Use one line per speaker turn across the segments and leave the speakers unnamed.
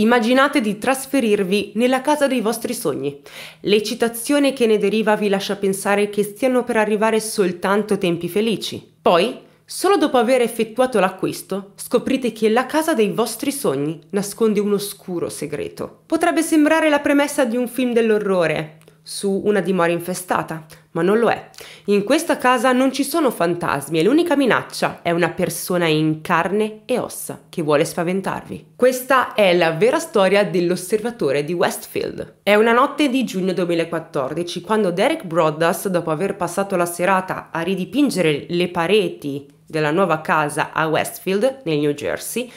Immaginate di trasferirvi nella casa dei vostri sogni. L'eccitazione che ne deriva vi lascia pensare che stiano per arrivare soltanto tempi felici. Poi, solo dopo aver effettuato l'acquisto, scoprite che la casa dei vostri sogni nasconde un oscuro segreto. Potrebbe sembrare la premessa di un film dell'orrore, su una dimora infestata, ma non lo è. In questa casa non ci sono fantasmi e l'unica minaccia è una persona in carne e ossa che vuole spaventarvi. Questa è la vera storia dell'osservatore di Westfield. È una notte di giugno 2014 quando Derek Broaddus, dopo aver passato la serata a ridipingere le pareti della nuova casa a Westfield, nel New Jersey,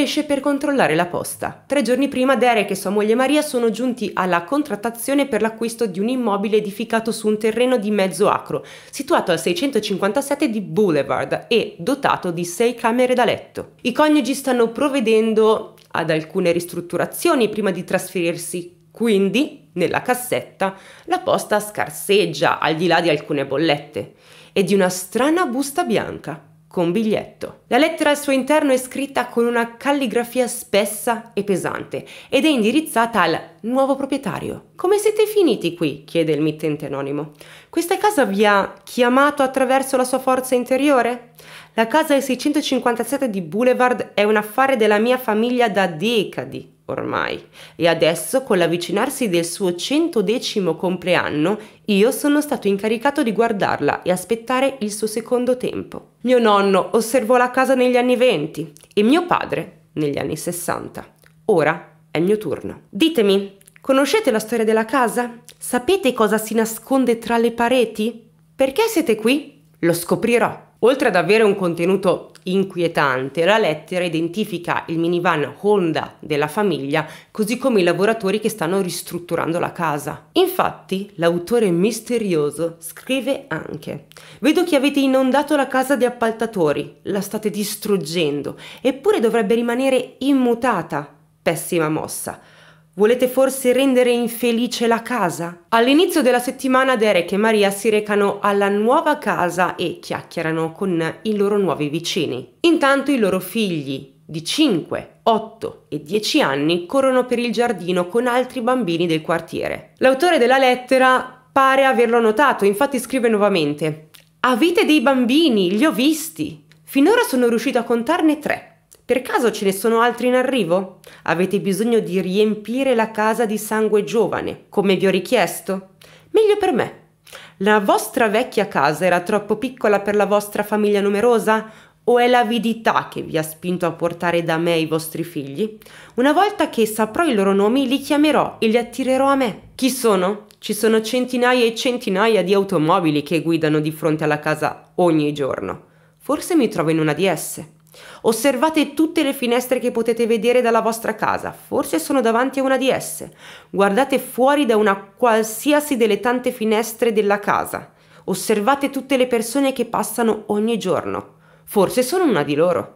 esce per controllare la posta. Tre giorni prima Derek e sua moglie Maria sono giunti alla contrattazione per l'acquisto di un immobile edificato su un terreno di mezzo acro, situato al 657 di Boulevard e dotato di sei camere da letto. I coniugi stanno provvedendo ad alcune ristrutturazioni prima di trasferirsi quindi, nella cassetta, la posta scarseggia al di là di alcune bollette e di una strana busta bianca con biglietto. La lettera al suo interno è scritta con una calligrafia spessa e pesante ed è indirizzata al nuovo proprietario. Come siete finiti qui? chiede il mittente anonimo. Questa casa vi ha chiamato attraverso la sua forza interiore? La casa 657 di Boulevard è un affare della mia famiglia da decadi ormai. E adesso, con l'avvicinarsi del suo centodecimo compleanno, io sono stato incaricato di guardarla e aspettare il suo secondo tempo. Mio nonno osservò la casa negli anni venti e mio padre negli anni sessanta. Ora è il mio turno. Ditemi, conoscete la storia della casa? Sapete cosa si nasconde tra le pareti? Perché siete qui? Lo scoprirò. Oltre ad avere un contenuto inquietante, la lettera identifica il minivan Honda della famiglia, così come i lavoratori che stanno ristrutturando la casa. Infatti, l'autore misterioso scrive anche: Vedo che avete inondato la casa di appaltatori, la state distruggendo, eppure dovrebbe rimanere immutata. Pessima mossa. Volete forse rendere infelice la casa? All'inizio della settimana Derek e Maria si recano alla nuova casa e chiacchierano con i loro nuovi vicini. Intanto i loro figli, di 5, 8 e 10 anni, corrono per il giardino con altri bambini del quartiere. L'autore della lettera pare averlo notato, infatti scrive nuovamente Avete dei bambini, li ho visti. Finora sono riuscito a contarne tre. Per caso ce ne sono altri in arrivo? Avete bisogno di riempire la casa di sangue giovane, come vi ho richiesto? Meglio per me. La vostra vecchia casa era troppo piccola per la vostra famiglia numerosa? O è l'avidità che vi ha spinto a portare da me i vostri figli? Una volta che saprò i loro nomi, li chiamerò e li attirerò a me. Chi sono? Ci sono centinaia e centinaia di automobili che guidano di fronte alla casa ogni giorno. Forse mi trovo in una di esse. Osservate tutte le finestre che potete vedere dalla vostra casa, forse sono davanti a una di esse. Guardate fuori da una qualsiasi delle tante finestre della casa. Osservate tutte le persone che passano ogni giorno, forse sono una di loro.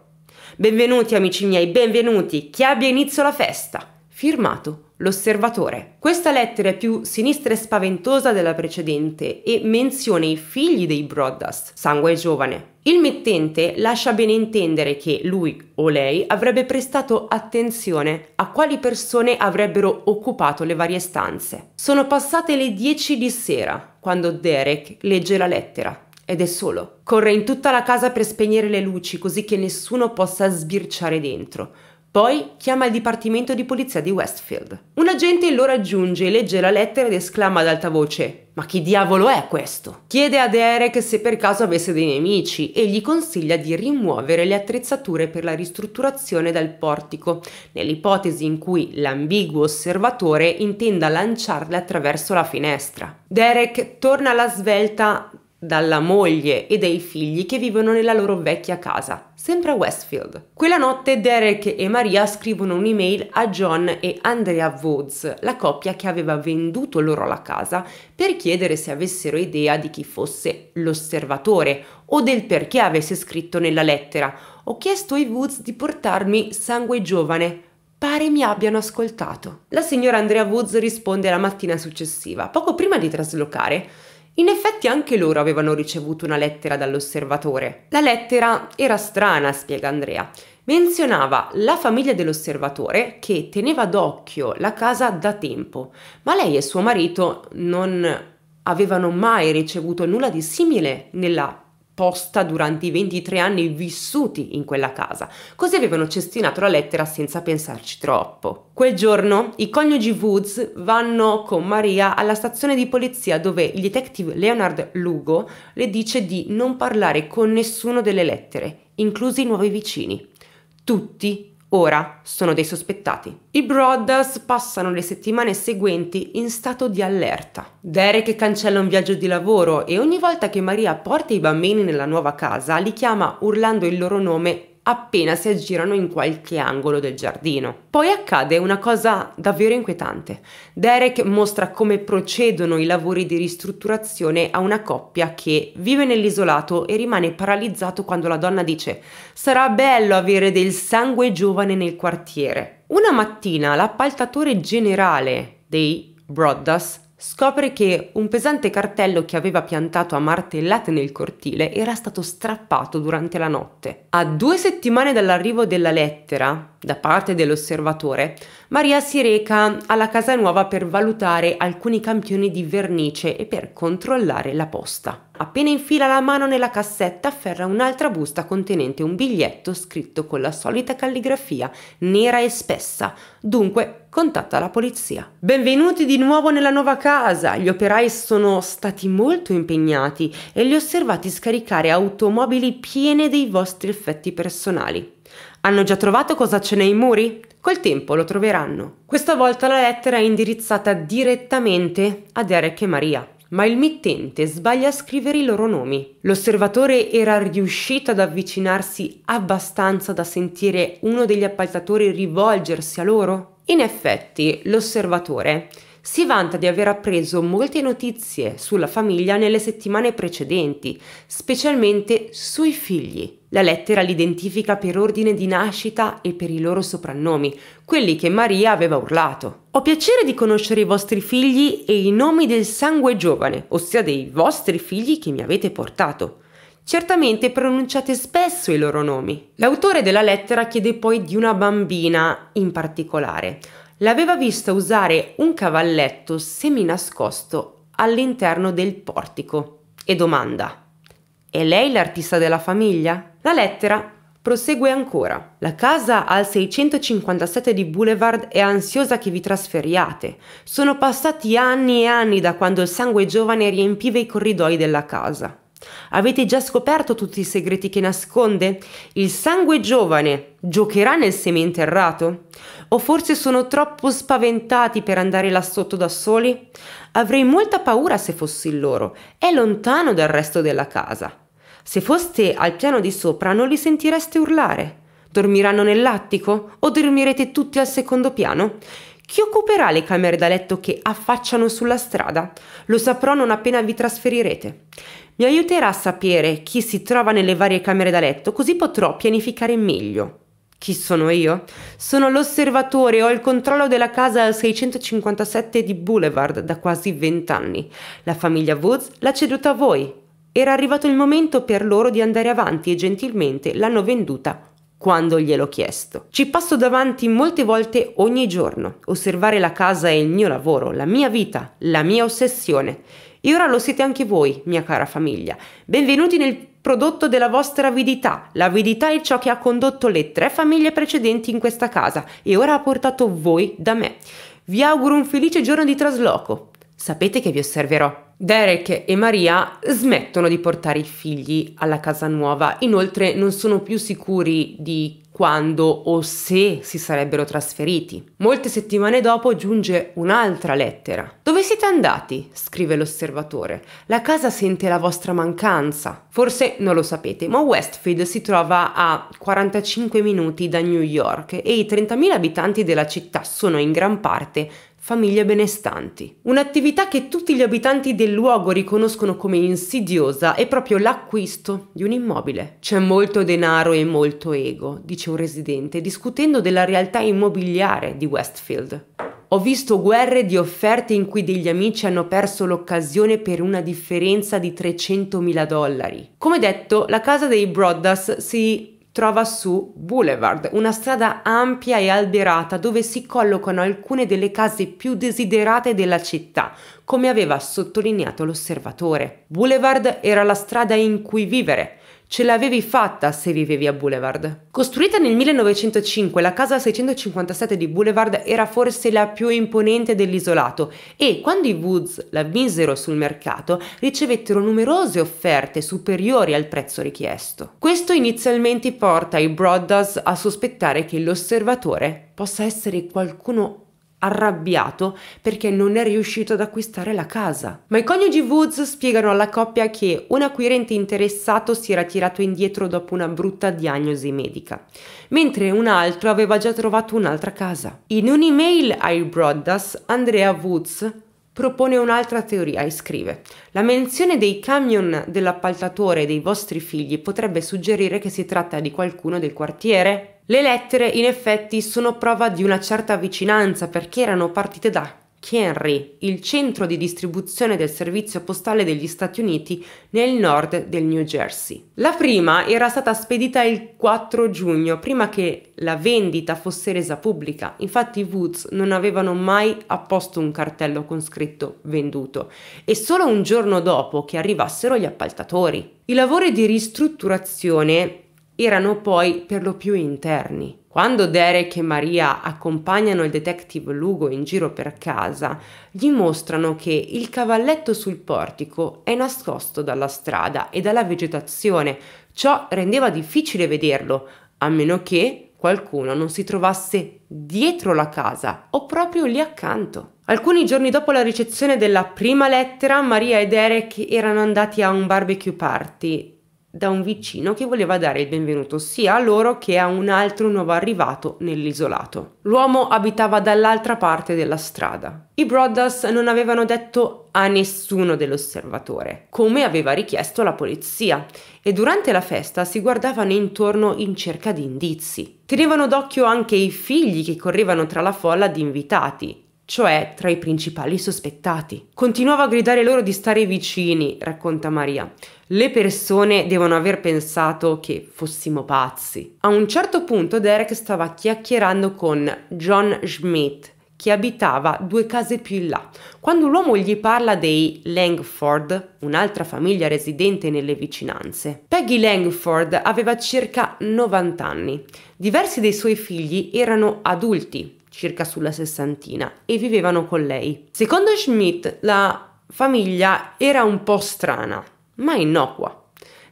Benvenuti amici miei, benvenuti, che abbia inizio la festa. Firmato L'osservatore. Questa lettera è più sinistra e spaventosa della precedente e menziona i figli dei Broadus, sangue giovane. Il mittente lascia bene intendere che lui o lei avrebbe prestato attenzione a quali persone avrebbero occupato le varie stanze. Sono passate le 10 di sera quando Derek legge la lettera ed è solo. Corre in tutta la casa per spegnere le luci così che nessuno possa sbirciare dentro poi chiama il dipartimento di polizia di Westfield. Un agente lo raggiunge, legge la lettera ed esclama ad alta voce: Ma chi diavolo è questo? Chiede a Derek se per caso avesse dei nemici e gli consiglia di rimuovere le attrezzature per la ristrutturazione dal portico, nell'ipotesi in cui l'ambiguo osservatore intenda lanciarle attraverso la finestra. Derek torna alla svelta dalla moglie e dai figli che vivono nella loro vecchia casa, sempre a Westfield. Quella notte Derek e Maria scrivono un'email a John e Andrea Woods, la coppia che aveva venduto loro la casa, per chiedere se avessero idea di chi fosse l'osservatore o del perché avesse scritto nella lettera. Ho chiesto ai Woods di portarmi sangue giovane pare mi abbiano ascoltato. La signora Andrea Woods risponde la mattina successiva, poco prima di traslocare. In effetti anche loro avevano ricevuto una lettera dall'osservatore. La lettera era strana, spiega Andrea. Menzionava la famiglia dell'osservatore che teneva d'occhio la casa da tempo, ma lei e suo marito non avevano mai ricevuto nulla di simile nella esposta durante i 23 anni vissuti in quella casa, così avevano cestinato la lettera senza pensarci troppo. Quel giorno i coniugi Woods vanno con Maria alla stazione di polizia dove il detective Leonard Lugo le dice di non parlare con nessuno delle lettere, inclusi i nuovi vicini. Tutti Ora sono dei sospettati. I Brothers passano le settimane seguenti in stato di allerta. Derek cancella un viaggio di lavoro e ogni volta che Maria porta i bambini nella nuova casa li chiama urlando il loro nome appena si aggirano in qualche angolo del giardino. Poi accade una cosa davvero inquietante. Derek mostra come procedono i lavori di ristrutturazione a una coppia che vive nell'isolato e rimane paralizzato quando la donna dice sarà bello avere del sangue giovane nel quartiere. Una mattina l'appaltatore generale dei Broadas Scopre che un pesante cartello che aveva piantato a martellate nel cortile era stato strappato durante la notte. A due settimane dall'arrivo della lettera, da parte dell'osservatore, Maria si reca alla casa nuova per valutare alcuni campioni di vernice e per controllare la posta. Appena infila la mano nella cassetta afferra un'altra busta contenente un biglietto scritto con la solita calligrafia nera e spessa, dunque contatta la polizia. Benvenuti di nuovo nella nuova casa, gli operai sono stati molto impegnati e li ho osservati scaricare automobili piene dei vostri effetti personali. Hanno già trovato cosa c'è nei muri? Col tempo lo troveranno. Questa volta la lettera è indirizzata direttamente a Derek e Maria, ma il mittente sbaglia a scrivere i loro nomi. L'osservatore era riuscito ad avvicinarsi abbastanza da sentire uno degli appaltatori rivolgersi a loro? In effetti, l'osservatore si vanta di aver appreso molte notizie sulla famiglia nelle settimane precedenti, specialmente sui figli. La lettera li identifica per ordine di nascita e per i loro soprannomi, quelli che Maria aveva urlato. Ho piacere di conoscere i vostri figli e i nomi del sangue giovane, ossia dei vostri figli che mi avete portato. Certamente pronunciate spesso i loro nomi. L'autore della lettera chiede poi di una bambina in particolare. L'aveva vista usare un cavalletto seminascosto all'interno del portico e domanda: È lei l'artista della famiglia? La lettera prosegue ancora. La casa al 657 di Boulevard è ansiosa che vi trasferiate. Sono passati anni e anni da quando il sangue giovane riempiva i corridoi della casa. Avete già scoperto tutti i segreti che nasconde? Il sangue giovane giocherà nel seminterrato? O forse sono troppo spaventati per andare là sotto da soli? Avrei molta paura se fossi loro. È lontano dal resto della casa. Se foste al piano di sopra non li sentireste urlare. Dormiranno nell'attico o dormirete tutti al secondo piano? Chi occuperà le camere da letto che affacciano sulla strada? Lo saprò non appena vi trasferirete. Mi aiuterà a sapere chi si trova nelle varie camere da letto, così potrò pianificare meglio. Chi sono io? Sono l'osservatore e ho il controllo della casa 657 di Boulevard da quasi vent'anni. La famiglia Woods l'ha ceduta a voi, era arrivato il momento per loro di andare avanti e gentilmente l'hanno venduta quando gliel'ho chiesto. Ci passo davanti molte volte ogni giorno. Osservare la casa è il mio lavoro, la mia vita, la mia ossessione. E ora lo siete anche voi, mia cara famiglia. Benvenuti nel prodotto della vostra avidità. L'avidità è ciò che ha condotto le tre famiglie precedenti in questa casa e ora ha portato voi da me. Vi auguro un felice giorno di trasloco. Sapete che vi osserverò. Derek e Maria smettono di portare i figli alla casa nuova, inoltre non sono più sicuri di quando o se si sarebbero trasferiti. Molte settimane dopo giunge un'altra lettera. Dove siete andati? scrive l'osservatore. La casa sente la vostra mancanza. Forse non lo sapete, ma Westfield si trova a 45 minuti da New York e i 30.000 abitanti della città sono in gran parte famiglie benestanti. Un'attività che tutti gli abitanti del luogo riconoscono come insidiosa è proprio l'acquisto di un immobile. C'è molto denaro e molto ego, dice un residente, discutendo della realtà immobiliare di Westfield. Ho visto guerre di offerte in cui degli amici hanno perso l'occasione per una differenza di 300.000 dollari. Come detto, la casa dei Broadas si trova su Boulevard, una strada ampia e alberata dove si collocano alcune delle case più desiderate della città, come aveva sottolineato l'osservatore. Boulevard era la strada in cui vivere, Ce l'avevi fatta se vivevi a Boulevard. Costruita nel 1905, la casa 657 di Boulevard era forse la più imponente dell'isolato e quando i Woods la misero sul mercato ricevettero numerose offerte superiori al prezzo richiesto. Questo inizialmente porta i Broadas a sospettare che l'osservatore possa essere qualcuno arrabbiato perché non è riuscito ad acquistare la casa. Ma i coniugi Woods spiegano alla coppia che un acquirente interessato si era tirato indietro dopo una brutta diagnosi medica, mentre un altro aveva già trovato un'altra casa. In un'email ai Brodas, Andrea Woods propone un'altra teoria e scrive la menzione dei camion dell'appaltatore dei vostri figli potrebbe suggerire che si tratta di qualcuno del quartiere le lettere in effetti sono prova di una certa vicinanza perché erano partite da Henry, il centro di distribuzione del servizio postale degli Stati Uniti nel nord del New Jersey. La prima era stata spedita il 4 giugno, prima che la vendita fosse resa pubblica. Infatti i Woods non avevano mai apposto un cartello con scritto venduto e solo un giorno dopo che arrivassero gli appaltatori. I lavori di ristrutturazione erano poi per lo più interni. Quando Derek e Maria accompagnano il detective Lugo in giro per casa, gli mostrano che il cavalletto sul portico è nascosto dalla strada e dalla vegetazione, ciò rendeva difficile vederlo, a meno che qualcuno non si trovasse dietro la casa o proprio lì accanto. Alcuni giorni dopo la ricezione della prima lettera, Maria e Derek erano andati a un barbecue party da un vicino che voleva dare il benvenuto sia a loro che a un altro nuovo arrivato nell'isolato. L'uomo abitava dall'altra parte della strada. I Brothers non avevano detto a nessuno dell'osservatore, come aveva richiesto la polizia, e durante la festa si guardavano intorno in cerca di indizi. Tenevano d'occhio anche i figli che correvano tra la folla di invitati, cioè tra i principali sospettati. Continuava a gridare loro di stare vicini, racconta Maria. Le persone devono aver pensato che fossimo pazzi. A un certo punto Derek stava chiacchierando con John Schmidt, che abitava due case più in là. Quando l'uomo gli parla dei Langford, un'altra famiglia residente nelle vicinanze, Peggy Langford aveva circa 90 anni. Diversi dei suoi figli erano adulti, circa sulla sessantina, e vivevano con lei. Secondo Schmidt la famiglia era un po' strana, ma innocua.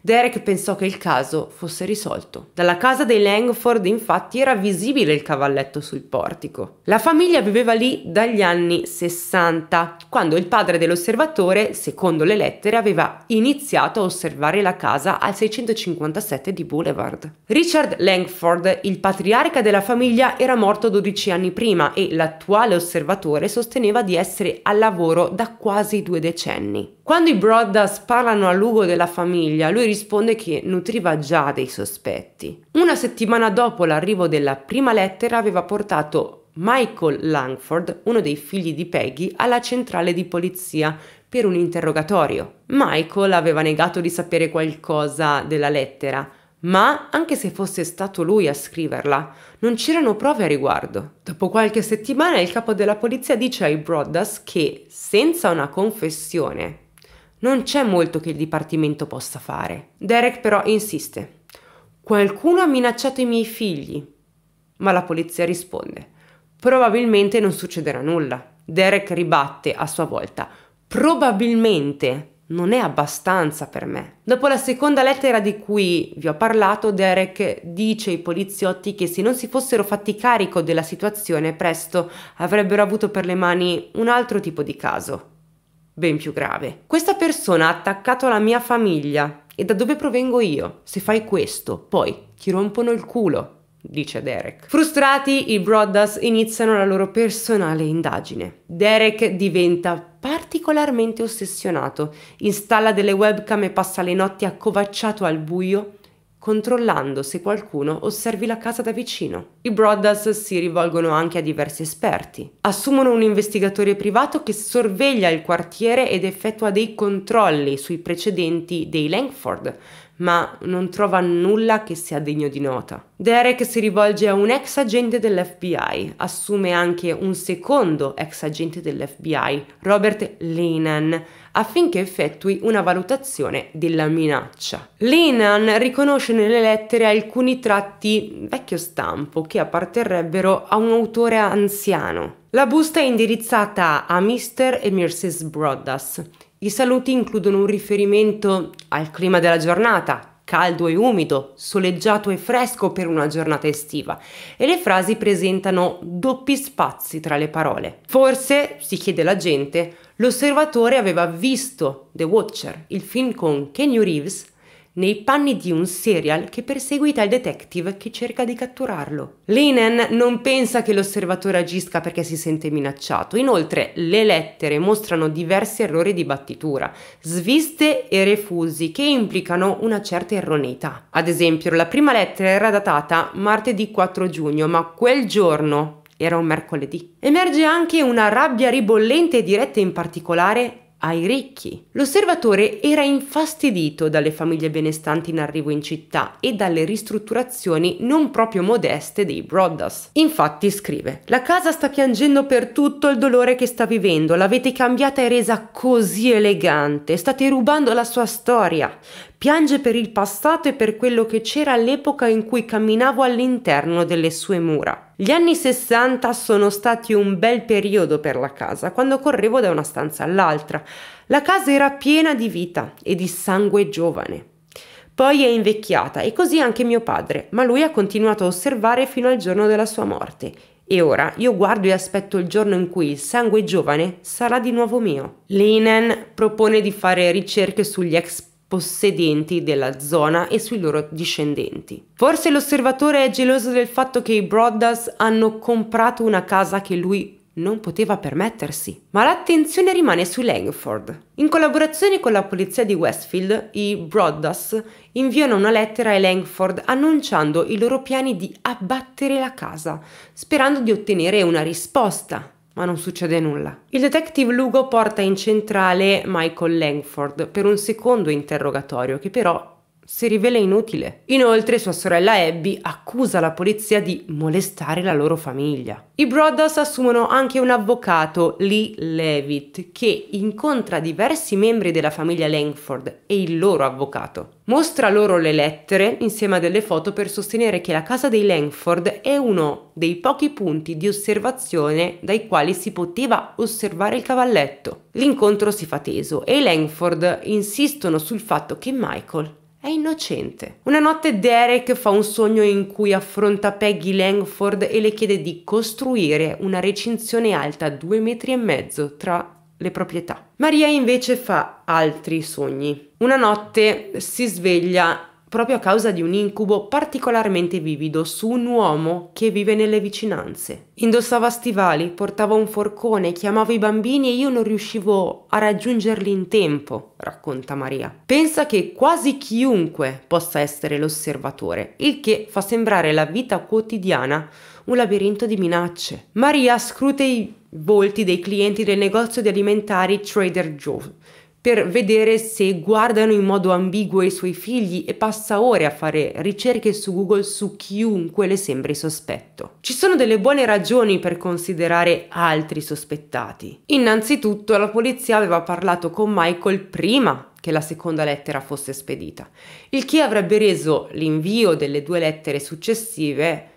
Derek pensò che il caso fosse risolto. Dalla casa dei Langford infatti era visibile il cavalletto sul portico. La famiglia viveva lì dagli anni 60, quando il padre dell'osservatore, secondo le lettere, aveva iniziato a osservare la casa al 657 di Boulevard. Richard Langford, il patriarca della famiglia, era morto 12 anni prima e l'attuale osservatore sosteneva di essere al lavoro da quasi due decenni. Quando i Broadas parlano a Lugo della famiglia, lui risponde che nutriva già dei sospetti. Una settimana dopo l'arrivo della prima lettera aveva portato Michael Langford, uno dei figli di Peggy, alla centrale di polizia per un interrogatorio. Michael aveva negato di sapere qualcosa della lettera, ma anche se fosse stato lui a scriverla, non c'erano prove a riguardo. Dopo qualche settimana il capo della polizia dice ai Brodas che, senza una confessione non c'è molto che il dipartimento possa fare. Derek però insiste. Qualcuno ha minacciato i miei figli. Ma la polizia risponde. Probabilmente non succederà nulla. Derek ribatte a sua volta. Probabilmente non è abbastanza per me. Dopo la seconda lettera di cui vi ho parlato, Derek dice ai poliziotti che se non si fossero fatti carico della situazione presto avrebbero avuto per le mani un altro tipo di caso ben più grave. Questa persona ha attaccato la mia famiglia e da dove provengo io? Se fai questo, poi ti rompono il culo dice Derek. Frustrati, i Broadas iniziano la loro personale indagine. Derek diventa particolarmente ossessionato, installa delle webcam e passa le notti accovacciato al buio controllando se qualcuno osservi la casa da vicino. I Brothers si rivolgono anche a diversi esperti. Assumono un investigatore privato che sorveglia il quartiere ed effettua dei controlli sui precedenti dei Langford ma non trova nulla che sia degno di nota. Derek si rivolge a un ex agente dell'FBI, assume anche un secondo ex agente dell'FBI, Robert Lenan, affinché effettui una valutazione della minaccia. Lenan riconosce nelle lettere alcuni tratti vecchio stampo che apparterrebbero a un autore anziano. La busta è indirizzata a Mr. e Mrs. Brodas, i saluti includono un riferimento al clima della giornata, caldo e umido, soleggiato e fresco per una giornata estiva, e le frasi presentano doppi spazi tra le parole. Forse, si chiede la gente, l'osservatore aveva visto The Watcher, il film con Kenny Reeves, nei panni di un serial che perseguita il detective che cerca di catturarlo. Linen non pensa che l'osservatore agisca perché si sente minacciato, inoltre le lettere mostrano diversi errori di battitura, sviste e refusi che implicano una certa erroneità. Ad esempio, la prima lettera era datata martedì 4 giugno, ma quel giorno era un mercoledì. Emerge anche una rabbia ribollente e diretta in particolare ai ricchi. L'osservatore era infastidito dalle famiglie benestanti in arrivo in città e dalle ristrutturazioni non proprio modeste dei Broadas. Infatti scrive: La casa sta piangendo per tutto il dolore che sta vivendo, l'avete cambiata e resa così elegante, state rubando la sua storia. Piange per il passato e per quello che c'era all'epoca in cui camminavo all'interno delle sue mura. Gli anni 60 sono stati un bel periodo per la casa, quando correvo da una stanza all'altra. La casa era piena di vita e di sangue giovane. Poi è invecchiata e così anche mio padre, ma lui ha continuato a osservare fino al giorno della sua morte. E ora io guardo e aspetto il giorno in cui il sangue giovane sarà di nuovo mio. Linen propone di fare ricerche sugli ex possedenti della zona e sui loro discendenti. Forse l'osservatore è geloso del fatto che i Broadas hanno comprato una casa che lui non poteva permettersi. Ma l'attenzione rimane su Langford. In collaborazione con la polizia di Westfield, i Broadas inviano una lettera a Langford annunciando i loro piani di abbattere la casa, sperando di ottenere una risposta ma non succede nulla. Il detective Lugo porta in centrale Michael Langford per un secondo interrogatorio che però si rivela inutile. Inoltre sua sorella Abby accusa la polizia di molestare la loro famiglia. I Brothers assumono anche un avvocato, Lee Levitt, che incontra diversi membri della famiglia Langford e il loro avvocato. Mostra loro le lettere insieme a delle foto per sostenere che la casa dei Langford è uno dei pochi punti di osservazione dai quali si poteva osservare il cavalletto. L'incontro si fa teso e i Langford insistono sul fatto che Michael è innocente. Una notte Derek fa un sogno in cui affronta Peggy Langford e le chiede di costruire una recinzione alta due metri e mezzo tra le proprietà. Maria invece fa altri sogni. Una notte si sveglia proprio a causa di un incubo particolarmente vivido su un uomo che vive nelle vicinanze. Indossava stivali, portava un forcone, chiamava i bambini e io non riuscivo a raggiungerli in tempo, racconta Maria. Pensa che quasi chiunque possa essere l'osservatore, il che fa sembrare la vita quotidiana un labirinto di minacce. Maria scruta i volti dei clienti del negozio di alimentari Trader Joe per vedere se guardano in modo ambiguo i suoi figli e passa ore a fare ricerche su Google su chiunque le sembri sospetto. Ci sono delle buone ragioni per considerare altri sospettati. Innanzitutto la polizia aveva parlato con Michael prima che la seconda lettera fosse spedita, il che avrebbe reso l'invio delle due lettere successive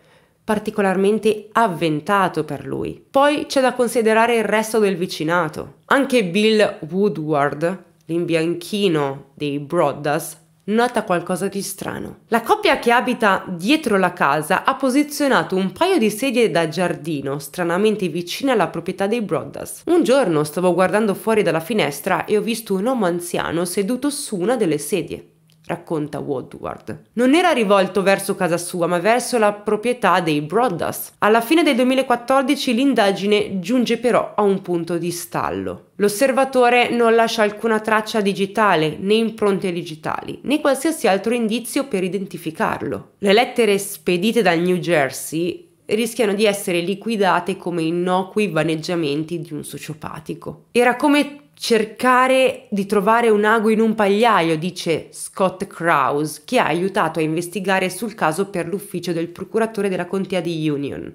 particolarmente avventato per lui. Poi c'è da considerare il resto del vicinato. Anche Bill Woodward, l'imbianchino dei Broadas, nota qualcosa di strano. La coppia che abita dietro la casa ha posizionato un paio di sedie da giardino stranamente vicine alla proprietà dei Broadas. Un giorno stavo guardando fuori dalla finestra e ho visto un uomo anziano seduto su una delle sedie racconta Woodward. Non era rivolto verso casa sua, ma verso la proprietà dei Broadas. Alla fine del 2014 l'indagine giunge però a un punto di stallo. L'osservatore non lascia alcuna traccia digitale, né impronte digitali, né qualsiasi altro indizio per identificarlo. Le lettere spedite dal New Jersey rischiano di essere liquidate come innocui vaneggiamenti di un sociopatico. Era come cercare di trovare un ago in un pagliaio, dice Scott Krause, che ha aiutato a investigare sul caso per l'ufficio del procuratore della contea di Union.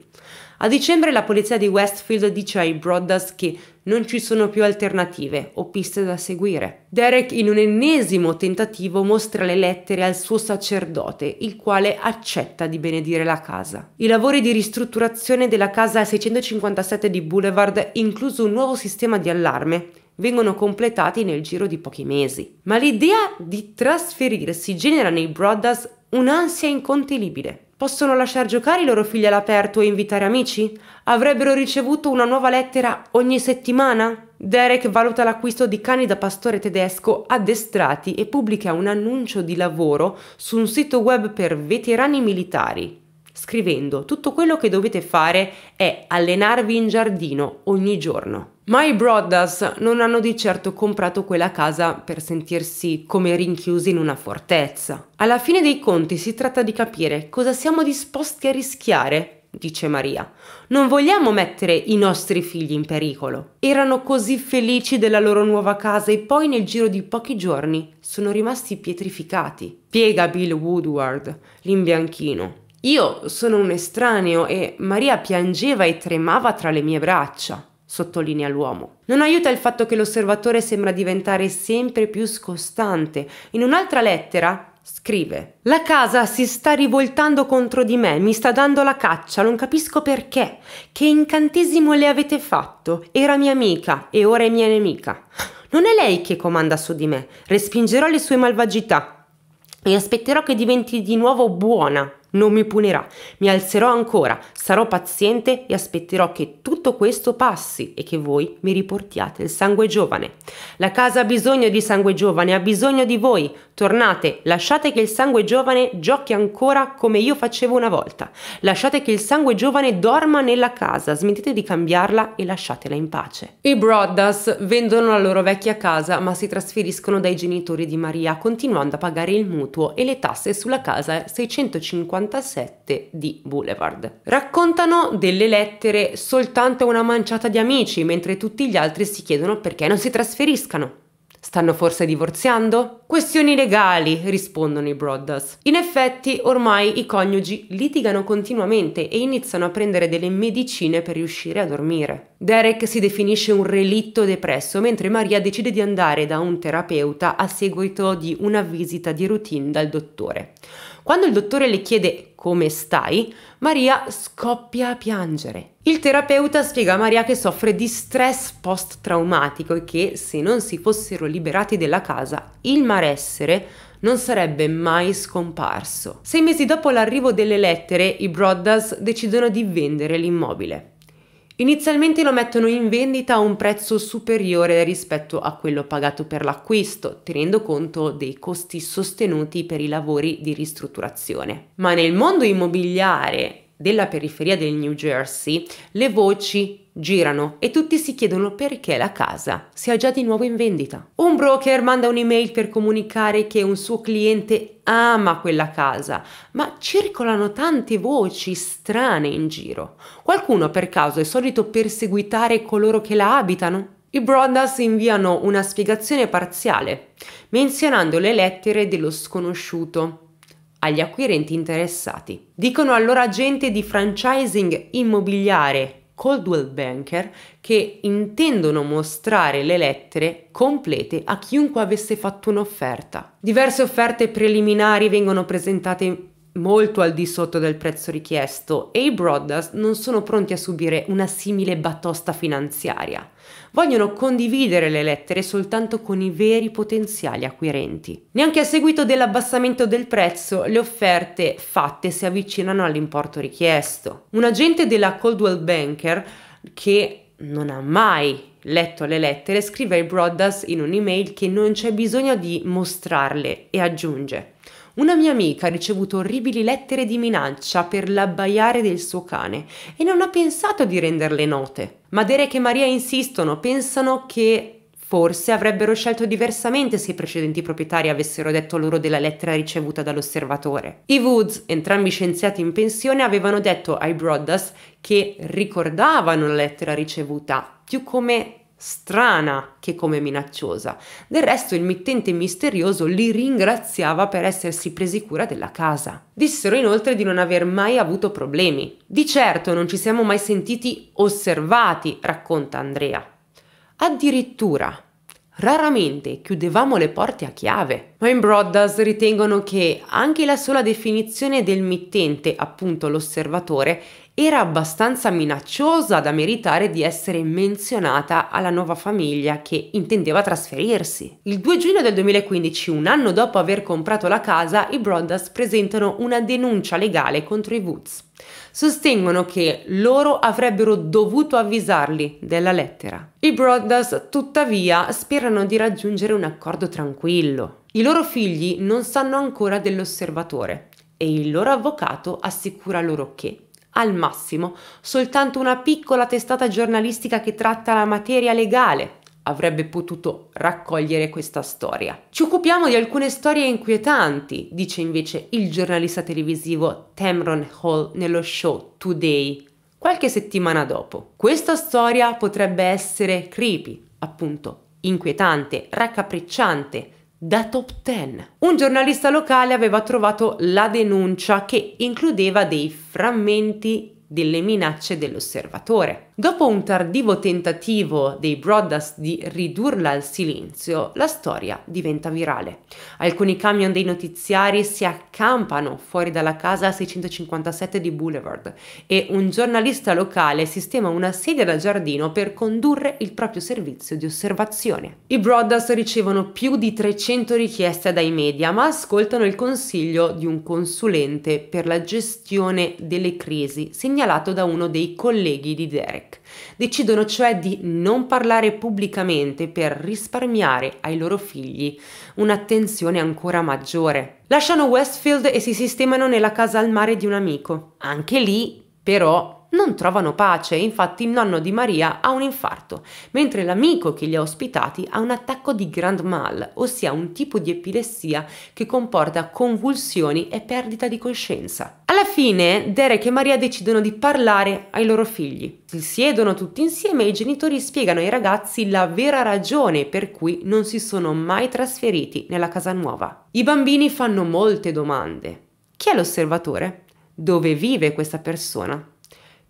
A dicembre la polizia di Westfield dice ai Brodas che non ci sono più alternative o piste da seguire. Derek in un ennesimo tentativo mostra le lettere al suo sacerdote, il quale accetta di benedire la casa. I lavori di ristrutturazione della casa 657 di Boulevard, incluso un nuovo sistema di allarme, vengono completati nel giro di pochi mesi. Ma l'idea di trasferirsi genera nei Brothers un'ansia incontenibile. Possono lasciar giocare i loro figli all'aperto e invitare amici? Avrebbero ricevuto una nuova lettera ogni settimana? Derek valuta l'acquisto di cani da pastore tedesco addestrati e pubblica un annuncio di lavoro su un sito web per veterani militari scrivendo tutto quello che dovete fare è allenarvi in giardino ogni giorno. Ma i Broadas non hanno di certo comprato quella casa per sentirsi come rinchiusi in una fortezza. Alla fine dei conti si tratta di capire cosa siamo disposti a rischiare, dice Maria. Non vogliamo mettere i nostri figli in pericolo. Erano così felici della loro nuova casa e poi nel giro di pochi giorni sono rimasti pietrificati. Piega Bill Woodward, l'imbianchino. Io sono un estraneo e Maria piangeva e tremava tra le mie braccia sottolinea l'uomo. Non aiuta il fatto che l'osservatore sembra diventare sempre più scostante. In un'altra lettera scrive La casa si sta rivoltando contro di me, mi sta dando la caccia, non capisco perché. Che incantesimo le avete fatto? Era mia amica e ora è mia nemica. Non è lei che comanda su di me, respingerò le sue malvagità e aspetterò che diventi di nuovo buona non mi punirà, mi alzerò ancora, sarò paziente e aspetterò che tutto questo passi e che voi mi riportiate il sangue giovane. La casa ha bisogno di sangue giovane, ha bisogno di voi. Tornate, lasciate che il sangue giovane giochi ancora come io facevo una volta. Lasciate che il sangue giovane dorma nella casa, smettete di cambiarla e lasciatela in pace. I Broadas vendono la loro vecchia casa ma si trasferiscono dai genitori di Maria continuando a pagare il mutuo e le tasse sulla casa 650 47 di Boulevard. Raccontano delle lettere soltanto a una manciata di amici, mentre tutti gli altri si chiedono perché non si trasferiscano. Stanno forse divorziando? Questioni legali, rispondono i Brodas. In effetti, ormai i coniugi litigano continuamente e iniziano a prendere delle medicine per riuscire a dormire. Derek si definisce un relitto depresso, mentre Maria decide di andare da un terapeuta a seguito di una visita di routine dal dottore. Quando il dottore le chiede come stai, Maria scoppia a piangere. Il terapeuta spiega a Maria che soffre di stress post-traumatico e che se non si fossero liberati della casa, il malessere non sarebbe mai scomparso. Sei mesi dopo l'arrivo delle lettere, i Brothers decidono di vendere l'immobile. Inizialmente lo mettono in vendita a un prezzo superiore rispetto a quello pagato per l'acquisto, tenendo conto dei costi sostenuti per i lavori di ristrutturazione. Ma nel mondo immobiliare della periferia del New Jersey le voci girano e tutti si chiedono perché la casa sia già di nuovo in vendita. Un broker manda un'email per comunicare che un suo cliente ama quella casa, ma circolano tante voci strane in giro. Qualcuno per caso è solito perseguitare coloro che la abitano? I Brothers inviano una spiegazione parziale, menzionando le lettere dello sconosciuto agli acquirenti interessati. Dicono allora agente di franchising immobiliare Coldwell Banker che intendono mostrare le lettere complete a chiunque avesse fatto un'offerta. Diverse offerte preliminari vengono presentate molto al di sotto del prezzo richiesto e i Broaddas non sono pronti a subire una simile batosta finanziaria vogliono condividere le lettere soltanto con i veri potenziali acquirenti. Neanche a seguito dell'abbassamento del prezzo le offerte fatte si avvicinano all'importo richiesto. Un agente della Coldwell Banker che non ha mai letto le lettere scrive ai Broadas in un'email che non c'è bisogno di mostrarle e aggiunge una mia amica ha ricevuto orribili lettere di minaccia per l'abbaiare del suo cane e non ha pensato di renderle note. Ma Derek e Maria insistono, pensano che Forse avrebbero scelto diversamente se i precedenti proprietari avessero detto loro della lettera ricevuta dall'osservatore. I Woods, entrambi scienziati in pensione, avevano detto ai Broadas che ricordavano la lettera ricevuta più come strana che come minacciosa. Del resto il mittente misterioso li ringraziava per essersi presi cura della casa. Dissero inoltre di non aver mai avuto problemi. Di certo non ci siamo mai sentiti osservati, racconta Andrea. Addirittura Raramente chiudevamo le porte a chiave, ma in Broadas ritengono che anche la sola definizione del mittente, appunto l'osservatore, era abbastanza minacciosa da meritare di essere menzionata alla nuova famiglia che intendeva trasferirsi. Il 2 giugno del 2015, un anno dopo aver comprato la casa, i Brodas presentano una denuncia legale contro i Woods. Sostengono che loro avrebbero dovuto avvisarli della lettera. I Brodas, tuttavia, sperano di raggiungere un accordo tranquillo. I loro figli non sanno ancora dell'osservatore e il loro avvocato assicura loro che al massimo soltanto una piccola testata giornalistica che tratta la materia legale avrebbe potuto raccogliere questa storia. Ci occupiamo di alcune storie inquietanti, dice invece il giornalista televisivo Tamron Hall nello show Today, qualche settimana dopo. Questa storia potrebbe essere creepy, appunto, inquietante, raccapricciante, da top 10. Un giornalista locale aveva trovato la denuncia che includeva dei frammenti delle minacce dell'osservatore. Dopo un tardivo tentativo dei Broadas di ridurla al silenzio, la storia diventa virale. Alcuni camion dei notiziari si accampano fuori dalla casa 657 di Boulevard e un giornalista locale sistema una sedia da giardino per condurre il proprio servizio di osservazione. I Broadas ricevono più di 300 richieste dai media, ma ascoltano il consiglio di un consulente per la gestione delle crisi segnalato da uno dei colleghi di Derek. Beck. Decidono cioè di non parlare pubblicamente per risparmiare ai loro figli un'attenzione ancora maggiore. Lasciano Westfield e si sistemano nella casa al mare di un amico. Anche lì, però, non trovano pace, infatti il nonno di Maria ha un infarto, mentre l'amico che li ha ospitati ha un attacco di grand mal, ossia un tipo di epilessia che comporta convulsioni e perdita di coscienza. Alla fine Derek e Maria decidono di parlare ai loro figli. Si siedono tutti insieme e i genitori spiegano ai ragazzi la vera ragione per cui non si sono mai trasferiti nella casa nuova. I bambini fanno molte domande. Chi è l'osservatore? Dove vive questa persona?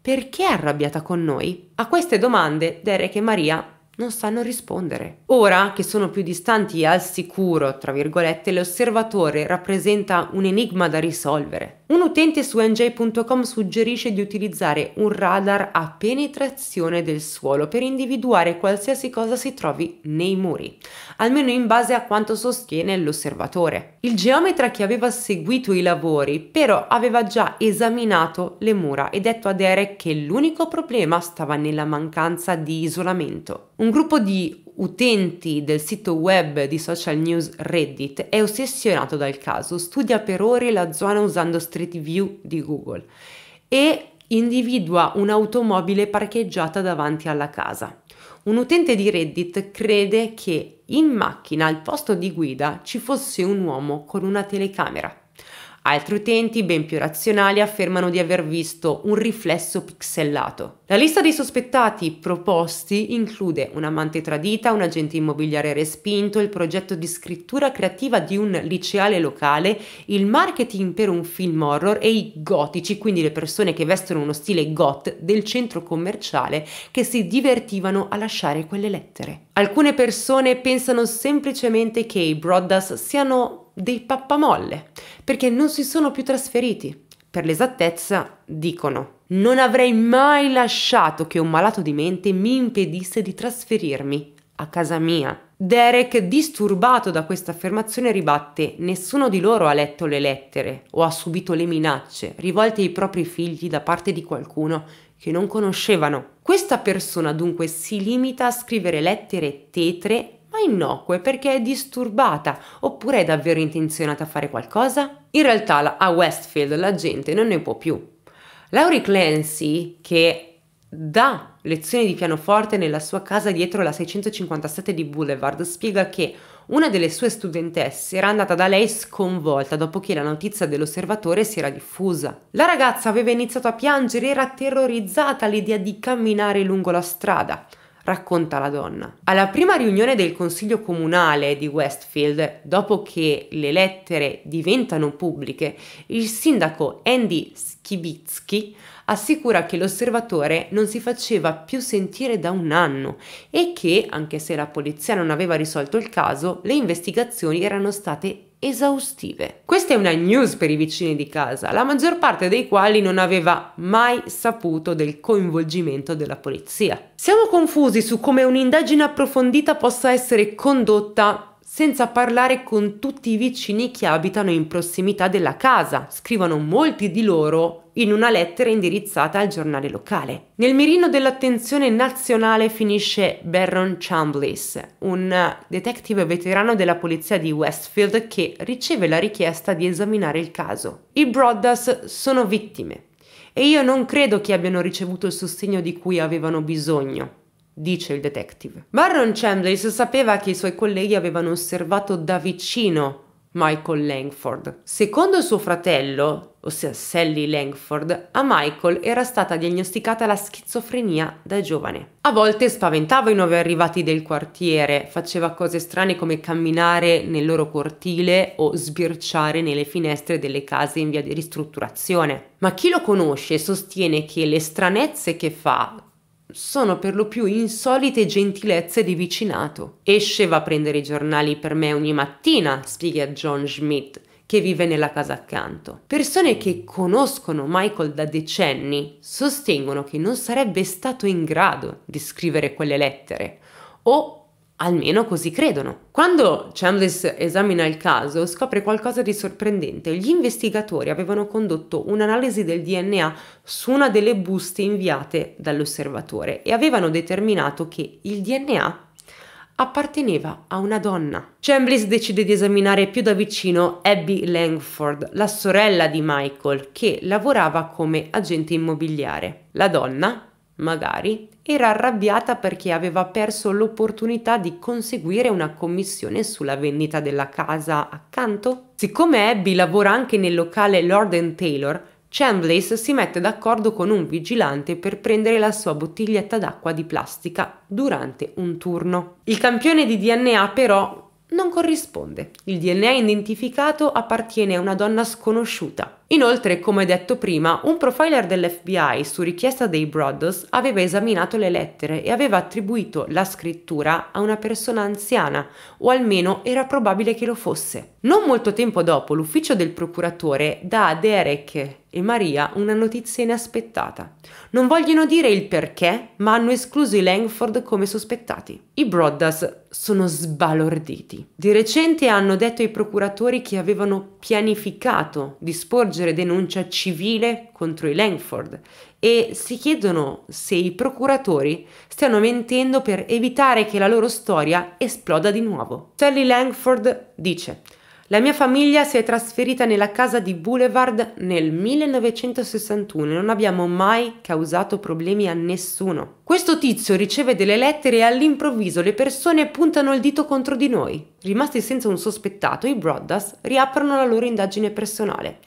Perché è arrabbiata con noi? A queste domande Derek e Maria non sanno rispondere. Ora che sono più distanti e al sicuro, tra virgolette, l'osservatore rappresenta un enigma da risolvere. Un utente su NJ.com suggerisce di utilizzare un radar a penetrazione del suolo per individuare qualsiasi cosa si trovi nei muri, almeno in base a quanto sostiene l'osservatore. Il geometra che aveva seguito i lavori però aveva già esaminato le mura e detto a Derek che l'unico problema stava nella mancanza di isolamento. Un gruppo di utenti del sito web di social news Reddit è ossessionato dal caso, studia per ore la zona usando Street View di Google e individua un'automobile parcheggiata davanti alla casa. Un utente di Reddit crede che in macchina al posto di guida ci fosse un uomo con una telecamera. Altri utenti, ben più razionali, affermano di aver visto un riflesso pixellato. La lista dei sospettati proposti include un amante tradita, un agente immobiliare respinto, il progetto di scrittura creativa di un liceale locale, il marketing per un film horror e i gotici, quindi le persone che vestono uno stile goth del centro commerciale che si divertivano a lasciare quelle lettere. Alcune persone pensano semplicemente che i Broaddas siano dei pappamolle, perché non si sono più trasferiti. Per l'esattezza, dicono, non avrei mai lasciato che un malato di mente mi impedisse di trasferirmi a casa mia. Derek, disturbato da questa affermazione, ribatte: Nessuno di loro ha letto le lettere o ha subito le minacce rivolte ai propri figli da parte di qualcuno che non conoscevano. Questa persona dunque si limita a scrivere lettere tetre ma innocue perché è disturbata oppure è davvero intenzionata a fare qualcosa? In realtà a Westfield la gente non ne può più. Laurie Clancy, che dà lezioni di pianoforte nella sua casa dietro la 657 di Boulevard, spiega che una delle sue studentesse era andata da lei sconvolta dopo che la notizia dell'osservatore si era diffusa. La ragazza aveva iniziato a piangere, era terrorizzata all'idea di camminare lungo la strada racconta la donna. Alla prima riunione del consiglio comunale di Westfield, dopo che le lettere diventano pubbliche, il sindaco Andy Skibitsky assicura che l'osservatore non si faceva più sentire da un anno e che, anche se la polizia non aveva risolto il caso, le investigazioni erano state esaustive. Questa è una news per i vicini di casa, la maggior parte dei quali non aveva mai saputo del coinvolgimento della polizia. Siamo confusi su come un'indagine approfondita possa essere condotta senza parlare con tutti i vicini che abitano in prossimità della casa, scrivono molti di loro in una lettera indirizzata al giornale locale. Nel mirino dell'attenzione nazionale finisce Barron Chambliss, un detective veterano della polizia di Westfield che riceve la richiesta di esaminare il caso. I Broadas sono vittime e io non credo che abbiano ricevuto il sostegno di cui avevano bisogno dice il detective. Barron Chambliss sapeva che i suoi colleghi avevano osservato da vicino Michael Langford. Secondo suo fratello, ossia Sally Langford, a Michael era stata diagnosticata la schizofrenia da giovane. A volte spaventava i nuovi arrivati del quartiere, faceva cose strane come camminare nel loro cortile o sbirciare nelle finestre delle case in via di ristrutturazione. Ma chi lo conosce sostiene che le stranezze che fa sono per lo più insolite gentilezze di vicinato. Esce va a prendere i giornali per me ogni mattina, spiega John Schmidt, che vive nella casa accanto. Persone che conoscono Michael da decenni sostengono che non sarebbe stato in grado di scrivere quelle lettere o Almeno così credono. Quando Chambliss esamina il caso, scopre qualcosa di sorprendente. Gli investigatori avevano condotto un'analisi del DNA su una delle buste inviate dall'osservatore e avevano determinato che il DNA apparteneva a una donna. Chambliss decide di esaminare più da vicino Abby Langford, la sorella di Michael, che lavorava come agente immobiliare. La donna, Magari era arrabbiata perché aveva perso l'opportunità di conseguire una commissione sulla vendita della casa accanto? Siccome Abby lavora anche nel locale Lord Taylor, Chambliss si mette d'accordo con un vigilante per prendere la sua bottiglietta d'acqua di plastica durante un turno. Il campione di DNA però non corrisponde. Il DNA identificato appartiene a una donna sconosciuta. Inoltre, come detto prima, un profiler dell'FBI su richiesta dei Broaddus aveva esaminato le lettere e aveva attribuito la scrittura a una persona anziana, o almeno era probabile che lo fosse. Non molto tempo dopo, l'ufficio del procuratore dà a Derek e Maria una notizia inaspettata. Non vogliono dire il perché, ma hanno escluso i Langford come sospettati. I Broadas sono sbalorditi. Di recente hanno detto ai procuratori che avevano pianificato di sporgere denuncia civile contro i Langford e si chiedono se i procuratori stiano mentendo per evitare che la loro storia esploda di nuovo. Sally Langford dice la mia famiglia si è trasferita nella casa di Boulevard nel 1961 e non abbiamo mai causato problemi a nessuno. Questo tizio riceve delle lettere e all'improvviso le persone puntano il dito contro di noi. Rimasti senza un sospettato, i Broadas riaprono la loro indagine personale.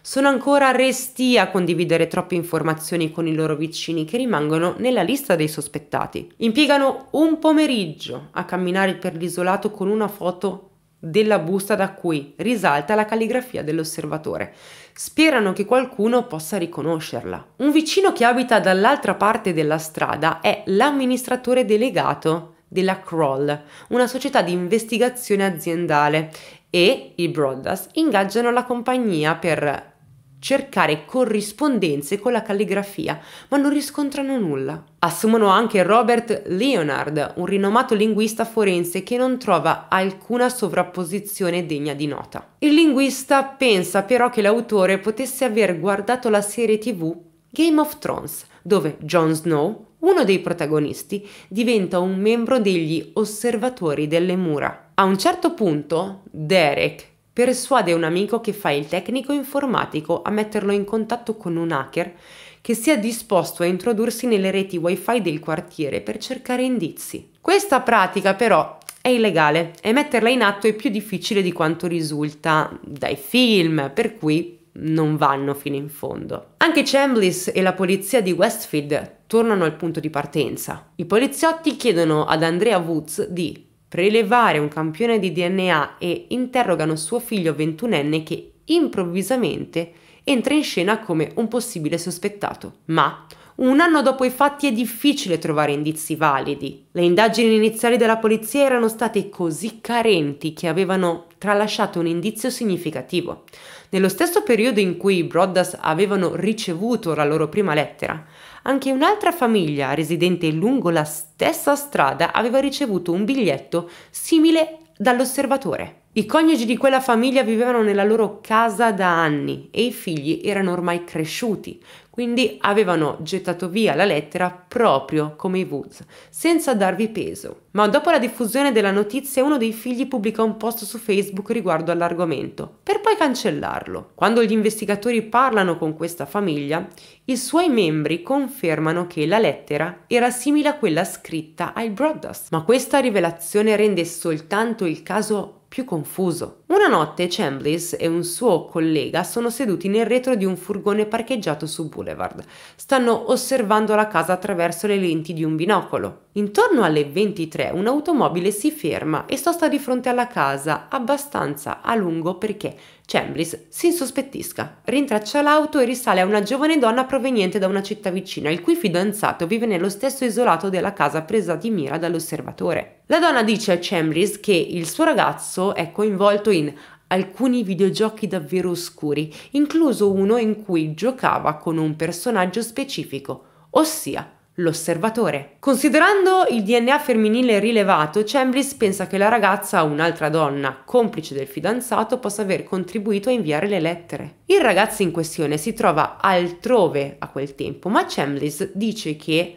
Sono ancora resti a condividere troppe informazioni con i loro vicini che rimangono nella lista dei sospettati. Impiegano un pomeriggio a camminare per l'isolato con una foto della busta da cui risalta la calligrafia dell'osservatore. Sperano che qualcuno possa riconoscerla. Un vicino che abita dall'altra parte della strada è l'amministratore delegato della Kroll, una società di investigazione aziendale, e i Brodas ingaggiano la compagnia per cercare corrispondenze con la calligrafia, ma non riscontrano nulla. Assumono anche Robert Leonard, un rinomato linguista forense che non trova alcuna sovrapposizione degna di nota. Il linguista pensa però che l'autore potesse aver guardato la serie tv Game of Thrones, dove Jon Snow, uno dei protagonisti, diventa un membro degli osservatori delle mura. A un certo punto, Derek, persuade un amico che fa il tecnico informatico a metterlo in contatto con un hacker che sia disposto a introdursi nelle reti wifi del quartiere per cercare indizi. Questa pratica però è illegale e metterla in atto è più difficile di quanto risulta dai film, per cui non vanno fino in fondo. Anche Chambliss e la polizia di Westfield tornano al punto di partenza. I poliziotti chiedono ad Andrea Woods di prelevare un campione di DNA e interrogano suo figlio ventunenne che improvvisamente entra in scena come un possibile sospettato. Ma un anno dopo i fatti è difficile trovare indizi validi. Le indagini iniziali della polizia erano state così carenti che avevano tralasciato un indizio significativo. Nello stesso periodo in cui i Brodas avevano ricevuto la loro prima lettera, anche un'altra famiglia residente lungo la stessa strada aveva ricevuto un biglietto simile dall'osservatore. I coniugi di quella famiglia vivevano nella loro casa da anni e i figli erano ormai cresciuti, quindi avevano gettato via la lettera proprio come i Woods, senza darvi peso. Ma dopo la diffusione della notizia uno dei figli pubblica un post su Facebook riguardo all'argomento, per poi cancellarlo. Quando gli investigatori parlano con questa famiglia, i suoi membri confermano che la lettera era simile a quella scritta ai Broadus. Ma questa rivelazione rende soltanto il caso più confuso. Una notte Chambliss e un suo collega sono seduti nel retro di un furgone parcheggiato su Boulevard. Stanno osservando la casa attraverso le lenti di un binocolo. Intorno alle 23 un'automobile si ferma e sosta di fronte alla casa abbastanza a lungo perché Chamblis si insospettisca, rintraccia l'auto e risale a una giovane donna proveniente da una città vicina, il cui fidanzato vive nello stesso isolato della casa presa di mira dall'osservatore. La donna dice a Chamblis che il suo ragazzo è coinvolto in alcuni videogiochi davvero oscuri, incluso uno in cui giocava con un personaggio specifico, ossia l'osservatore. Considerando il DNA femminile rilevato, Chambliss pensa che la ragazza a un'altra donna, complice del fidanzato, possa aver contribuito a inviare le lettere. Il ragazzo in questione si trova altrove a quel tempo, ma Chambliss dice che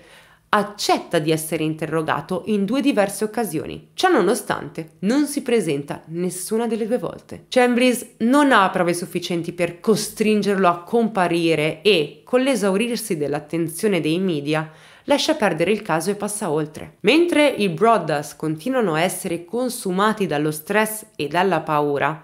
accetta di essere interrogato in due diverse occasioni. Ciononostante, non si presenta nessuna delle due volte. Chambliss non ha prove sufficienti per costringerlo a comparire e, con l'esaurirsi dell'attenzione dei media, lascia perdere il caso e passa oltre. Mentre i Brodas continuano a essere consumati dallo stress e dalla paura,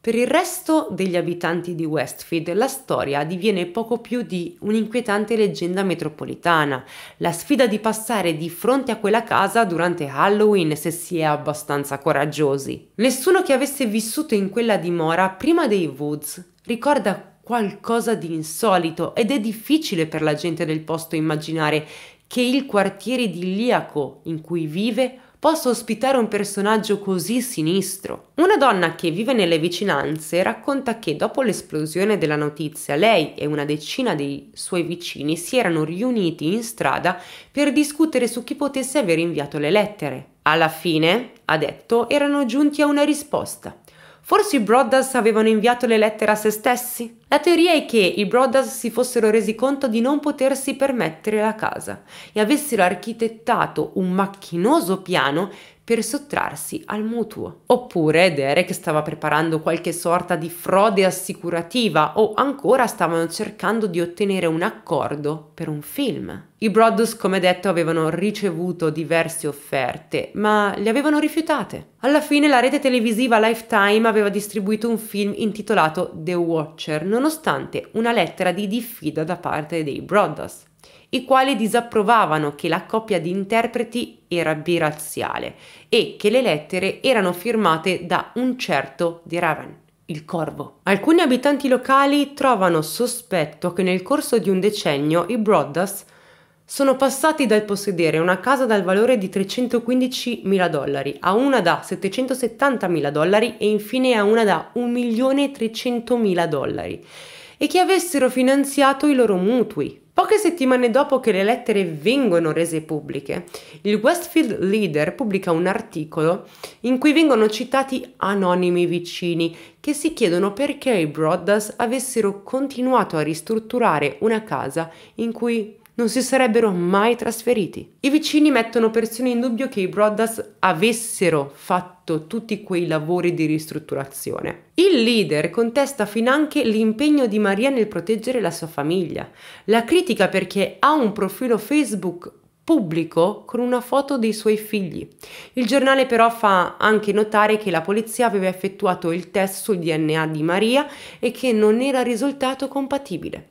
per il resto degli abitanti di Westfield la storia diviene poco più di un'inquietante leggenda metropolitana, la sfida di passare di fronte a quella casa durante Halloween se si è abbastanza coraggiosi. Nessuno che avesse vissuto in quella dimora prima dei Woods ricorda qualcosa di insolito ed è difficile per la gente del posto immaginare che il quartiere idilliaco in cui vive possa ospitare un personaggio così sinistro. Una donna che vive nelle vicinanze racconta che dopo l'esplosione della notizia lei e una decina dei suoi vicini si erano riuniti in strada per discutere su chi potesse aver inviato le lettere. Alla fine, ha detto, erano giunti a una risposta. Forse i Brothers avevano inviato le lettere a se stessi? La teoria è che i Brothers si fossero resi conto di non potersi permettere la casa e avessero architettato un macchinoso piano per sottrarsi al mutuo. Oppure Derek stava preparando qualche sorta di frode assicurativa o ancora stavano cercando di ottenere un accordo per un film. I Brodus, come detto, avevano ricevuto diverse offerte, ma le avevano rifiutate. Alla fine la rete televisiva Lifetime aveva distribuito un film intitolato The Watcher, nonostante una lettera di diffida da parte dei Brodus i quali disapprovavano che la coppia di interpreti era biraziale e che le lettere erano firmate da un certo De Raven, il corvo. Alcuni abitanti locali trovano sospetto che nel corso di un decennio i Broadas sono passati dal possedere una casa dal valore di 315.000 dollari a una da 770.000 dollari e infine a una da 1.300.000 dollari e che avessero finanziato i loro mutui. Poche settimane dopo che le lettere vengono rese pubbliche, il Westfield Leader pubblica un articolo in cui vengono citati anonimi vicini che si chiedono perché i Broaddus avessero continuato a ristrutturare una casa in cui non si sarebbero mai trasferiti. I vicini mettono persino in dubbio che i Brodas avessero fatto tutti quei lavori di ristrutturazione. Il leader contesta finanche l'impegno di Maria nel proteggere la sua famiglia. La critica perché ha un profilo Facebook pubblico con una foto dei suoi figli. Il giornale però fa anche notare che la polizia aveva effettuato il test sul DNA di Maria e che non era risultato compatibile.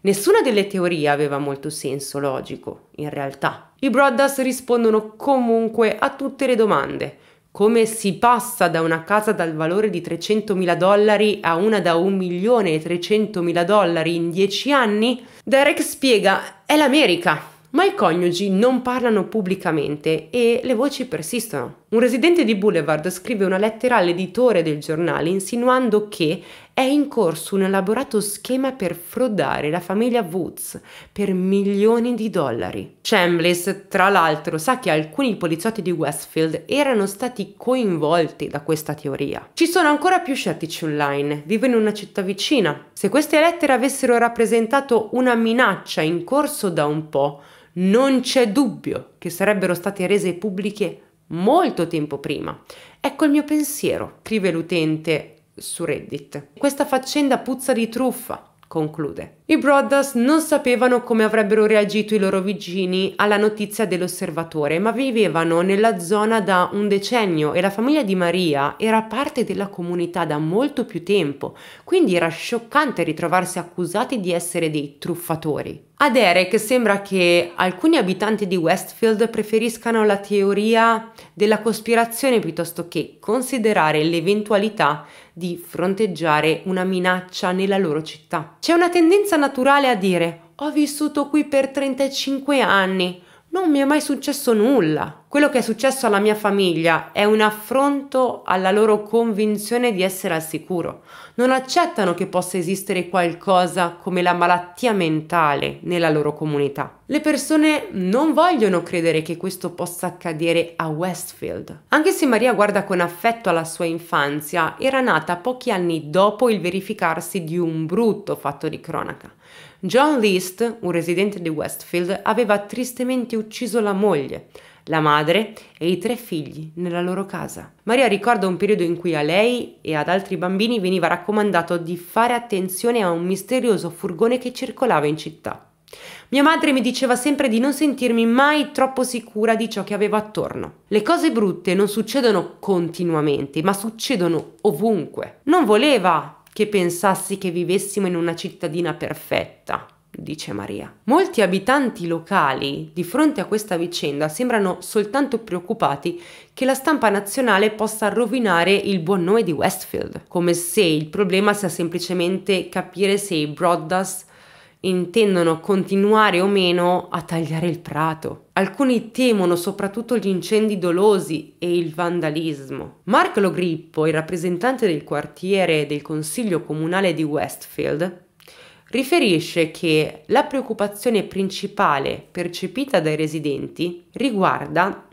Nessuna delle teorie aveva molto senso logico, in realtà. I Broadas rispondono comunque a tutte le domande. Come si passa da una casa dal valore di 300.000 dollari a una da 1.300.000 dollari in 10 anni? Derek spiega, è l'America, ma i coniugi non parlano pubblicamente e le voci persistono. Un residente di Boulevard scrive una lettera all'editore del giornale insinuando che è in corso un elaborato schema per frodare la famiglia Woods per milioni di dollari. Chambliss, tra l'altro, sa che alcuni poliziotti di Westfield erano stati coinvolti da questa teoria. Ci sono ancora più scettici online, vive in una città vicina. Se queste lettere avessero rappresentato una minaccia in corso da un po', non c'è dubbio che sarebbero state rese pubbliche molto tempo prima. Ecco il mio pensiero, scrive l'utente su Reddit. Questa faccenda puzza di truffa, conclude. I Brothers non sapevano come avrebbero reagito i loro vicini alla notizia dell'osservatore, ma vivevano nella zona da un decennio e la famiglia di Maria era parte della comunità da molto più tempo, quindi era scioccante ritrovarsi accusati di essere dei truffatori. A Derek sembra che alcuni abitanti di Westfield preferiscano la teoria della cospirazione piuttosto che considerare l'eventualità di fronteggiare una minaccia nella loro città. C'è una tendenza naturale a dire ho vissuto qui per 35 anni, non mi è mai successo nulla. Quello che è successo alla mia famiglia è un affronto alla loro convinzione di essere al sicuro. Non accettano che possa esistere qualcosa come la malattia mentale nella loro comunità. Le persone non vogliono credere che questo possa accadere a Westfield. Anche se Maria guarda con affetto alla sua infanzia, era nata pochi anni dopo il verificarsi di un brutto fatto di cronaca. John List, un residente di Westfield, aveva tristemente ucciso la moglie, la madre e i tre figli nella loro casa. Maria ricorda un periodo in cui a lei e ad altri bambini veniva raccomandato di fare attenzione a un misterioso furgone che circolava in città. Mia madre mi diceva sempre di non sentirmi mai troppo sicura di ciò che avevo attorno. Le cose brutte non succedono continuamente, ma succedono ovunque. Non voleva che pensassi che vivessimo in una cittadina perfetta, dice Maria. Molti abitanti locali di fronte a questa vicenda sembrano soltanto preoccupati che la stampa nazionale possa rovinare il buon nome di Westfield, come se il problema sia semplicemente capire se i Broaddus intendono continuare o meno a tagliare il prato. Alcuni temono soprattutto gli incendi dolosi e il vandalismo. Marco Logrippo, il rappresentante del quartiere del Consiglio Comunale di Westfield, riferisce che la preoccupazione principale percepita dai residenti riguarda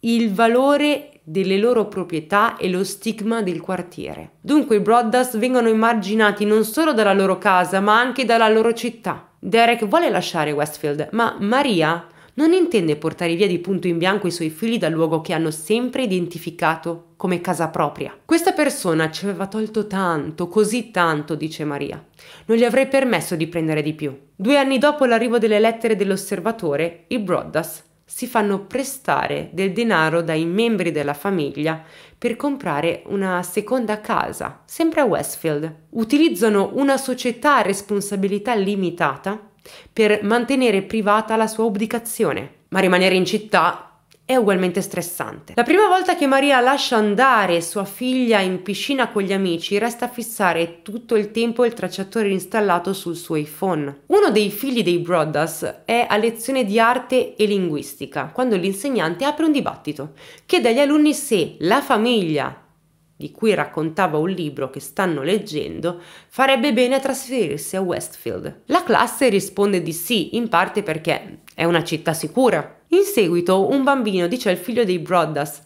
il valore delle loro proprietà e lo stigma del quartiere. Dunque i Broaddas vengono immarginati non solo dalla loro casa, ma anche dalla loro città. Derek vuole lasciare Westfield, ma Maria non intende portare via di punto in bianco i suoi figli dal luogo che hanno sempre identificato come casa propria. Questa persona ci aveva tolto tanto, così tanto, dice Maria. Non gli avrei permesso di prendere di più. Due anni dopo l'arrivo delle lettere dell'osservatore, i Broaddas si fanno prestare del denaro dai membri della famiglia per comprare una seconda casa, sempre a Westfield. Utilizzano una società a responsabilità limitata per mantenere privata la sua ubicazione. Ma rimanere in città è ugualmente stressante. La prima volta che Maria lascia andare sua figlia in piscina con gli amici, resta a fissare tutto il tempo il tracciatore installato sul suo iPhone. Uno dei figli dei Brodas è a lezione di arte e linguistica, quando l'insegnante apre un dibattito. Chiede agli alunni se la famiglia di cui raccontava un libro che stanno leggendo, farebbe bene a trasferirsi a Westfield. La classe risponde di sì, in parte perché è una città sicura. In seguito un bambino dice al figlio dei Broadas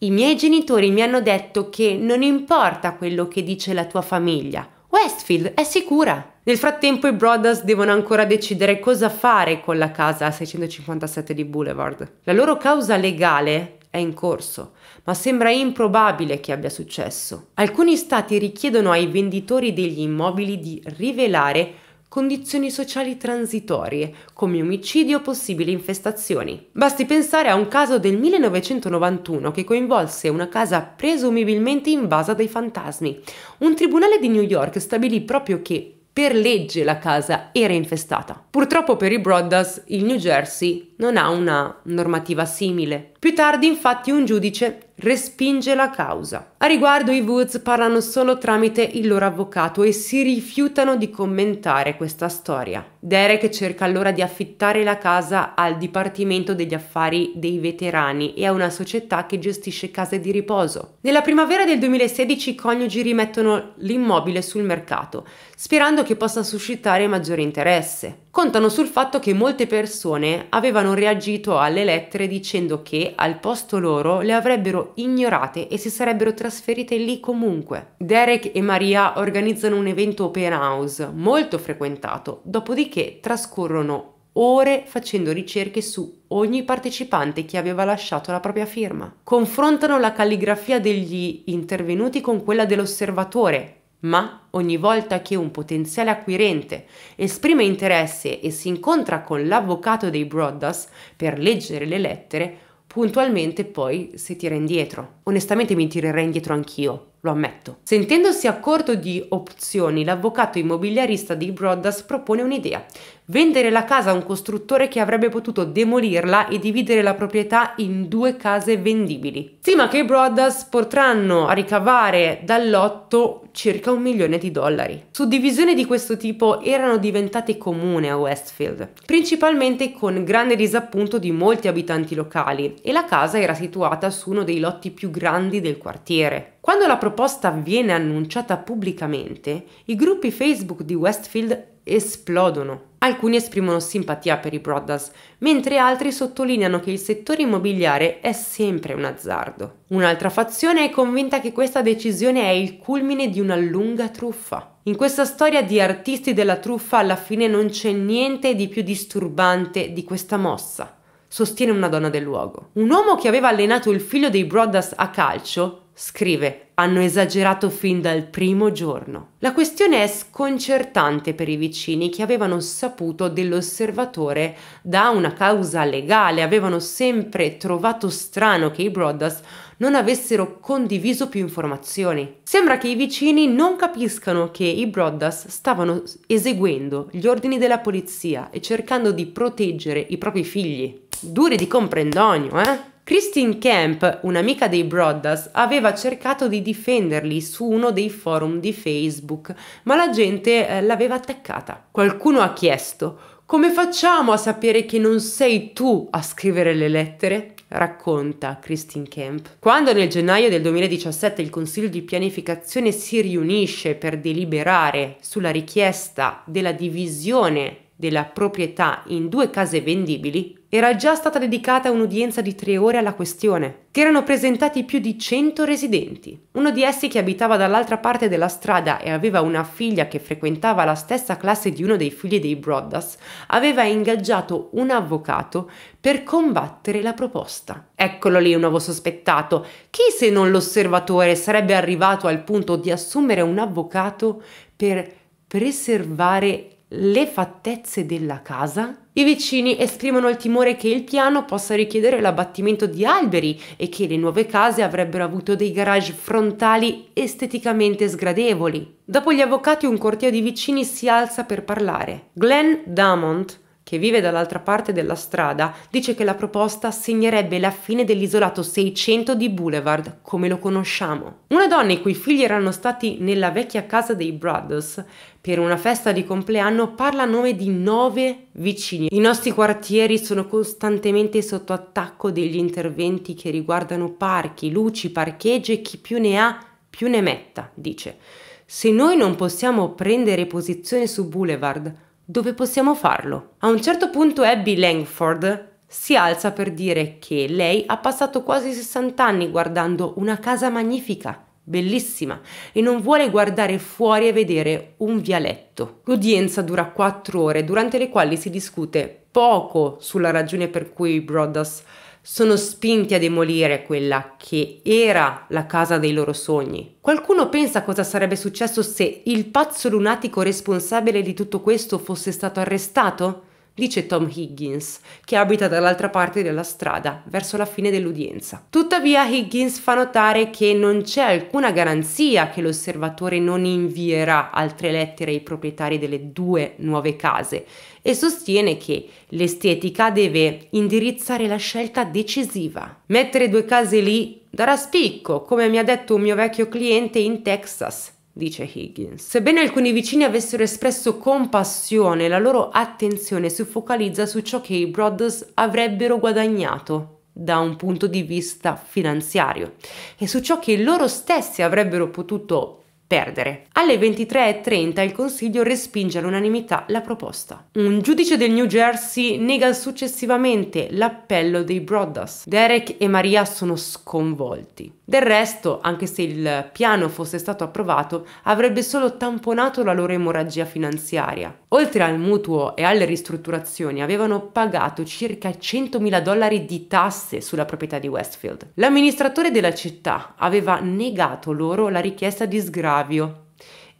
i miei genitori mi hanno detto che non importa quello che dice la tua famiglia, Westfield è sicura. Nel frattempo i Brothers devono ancora decidere cosa fare con la casa a 657 di Boulevard. La loro causa legale è in corso, ma sembra improbabile che abbia successo. Alcuni stati richiedono ai venditori degli immobili di rivelare condizioni sociali transitorie, come omicidio o possibili infestazioni. Basti pensare a un caso del 1991 che coinvolse una casa presumibilmente invasa dai fantasmi. Un tribunale di New York stabilì proprio che per legge la casa era infestata. Purtroppo per i Broadas il New Jersey non ha una normativa simile. Più tardi infatti un giudice respinge la causa. A riguardo i Woods parlano solo tramite il loro avvocato e si rifiutano di commentare questa storia. Derek cerca allora di affittare la casa al Dipartimento degli Affari dei Veterani e a una società che gestisce case di riposo. Nella primavera del 2016 i coniugi rimettono l'immobile sul mercato, sperando che possa suscitare maggiore interesse. Contano sul fatto che molte persone avevano avevano reagito alle lettere dicendo che al posto loro le avrebbero ignorate e si sarebbero trasferite lì comunque. Derek e Maria organizzano un evento open house molto frequentato, dopodiché trascorrono ore facendo ricerche su ogni partecipante che aveva lasciato la propria firma. Confrontano la calligrafia degli intervenuti con quella dell'osservatore, ma ogni volta che un potenziale acquirente esprime interesse e si incontra con l'avvocato dei Broadas per leggere le lettere, puntualmente poi si tira indietro. Onestamente mi tirerei indietro anch'io, lo ammetto. Sentendosi a corto di opzioni, l'avvocato immobiliarista dei Broadas propone un'idea vendere la casa a un costruttore che avrebbe potuto demolirla e dividere la proprietà in due case vendibili. Stima che i Brothers potranno ricavare dal lotto circa un milione di dollari. Suddivisioni di questo tipo erano diventate comune a Westfield, principalmente con grande disappunto di molti abitanti locali e la casa era situata su uno dei lotti più grandi del quartiere. Quando la proposta viene annunciata pubblicamente, i gruppi Facebook di Westfield esplodono. Alcuni esprimono simpatia per i Brothers, mentre altri sottolineano che il settore immobiliare è sempre un azzardo. Un'altra fazione è convinta che questa decisione è il culmine di una lunga truffa. In questa storia di artisti della truffa alla fine non c'è niente di più disturbante di questa mossa, sostiene una donna del luogo. Un uomo che aveva allenato il figlio dei Brothers a calcio scrive hanno esagerato fin dal primo giorno. La questione è sconcertante per i vicini che avevano saputo dell'osservatore da una causa legale, avevano sempre trovato strano che i Brodas non avessero condiviso più informazioni. Sembra che i vicini non capiscano che i Brodas stavano eseguendo gli ordini della polizia e cercando di proteggere i propri figli. Duri di comprendonio, eh? Christine Camp, un'amica dei Broadas, aveva cercato di difenderli su uno dei forum di Facebook, ma la gente eh, l'aveva attaccata. Qualcuno ha chiesto: Come facciamo a sapere che non sei tu a scrivere le lettere? racconta Christine Camp. Quando nel gennaio del 2017 il Consiglio di pianificazione si riunisce per deliberare sulla richiesta della divisione della proprietà in due case vendibili, era già stata dedicata un'udienza di tre ore alla questione, che erano presentati più di 100 residenti. Uno di essi che abitava dall'altra parte della strada e aveva una figlia che frequentava la stessa classe di uno dei figli dei Broadas, aveva ingaggiato un avvocato per combattere la proposta. Eccolo lì un nuovo sospettato. Chi se non l'osservatore sarebbe arrivato al punto di assumere un avvocato per preservare le fattezze della casa? I vicini esprimono il timore che il piano possa richiedere l'abbattimento di alberi e che le nuove case avrebbero avuto dei garage frontali esteticamente sgradevoli. Dopo gli avvocati un corteo di vicini si alza per parlare. Glenn Damont, che vive dall'altra parte della strada, dice che la proposta segnerebbe la fine dell'isolato 600 di Boulevard, come lo conosciamo. Una donna i cui figli erano stati nella vecchia casa dei Brothers per una festa di compleanno parla a nome di nove vicini. I nostri quartieri sono costantemente sotto attacco degli interventi che riguardano parchi, luci, parcheggi e chi più ne ha più ne metta, dice. Se noi non possiamo prendere posizione su Boulevard, dove possiamo farlo. A un certo punto Abby Langford si alza per dire che lei ha passato quasi 60 anni guardando una casa magnifica, bellissima, e non vuole guardare fuori e vedere un vialetto. L'udienza dura 4 ore, durante le quali si discute poco sulla ragione per cui Brodas sono spinti a demolire quella che era la casa dei loro sogni. Qualcuno pensa cosa sarebbe successo se il pazzo lunatico responsabile di tutto questo fosse stato arrestato? dice Tom Higgins, che abita dall'altra parte della strada, verso la fine dell'udienza. Tuttavia Higgins fa notare che non c'è alcuna garanzia che l'osservatore non invierà altre lettere ai proprietari delle due nuove case e sostiene che l'estetica deve indirizzare la scelta decisiva. Mettere due case lì darà spicco, come mi ha detto un mio vecchio cliente in Texas dice Higgins. Sebbene alcuni vicini avessero espresso compassione, la loro attenzione si focalizza su ciò che i Brothers avrebbero guadagnato da un punto di vista finanziario e su ciò che loro stessi avrebbero potuto perdere. Alle 23.30 il Consiglio respinge all'unanimità la proposta. Un giudice del New Jersey nega successivamente l'appello dei Broaddus. Derek e Maria sono sconvolti. Del resto, anche se il piano fosse stato approvato, avrebbe solo tamponato la loro emorragia finanziaria. Oltre al mutuo e alle ristrutturazioni, avevano pagato circa 100.000 dollari di tasse sulla proprietà di Westfield. L'amministratore della città aveva negato loro la richiesta di sgravio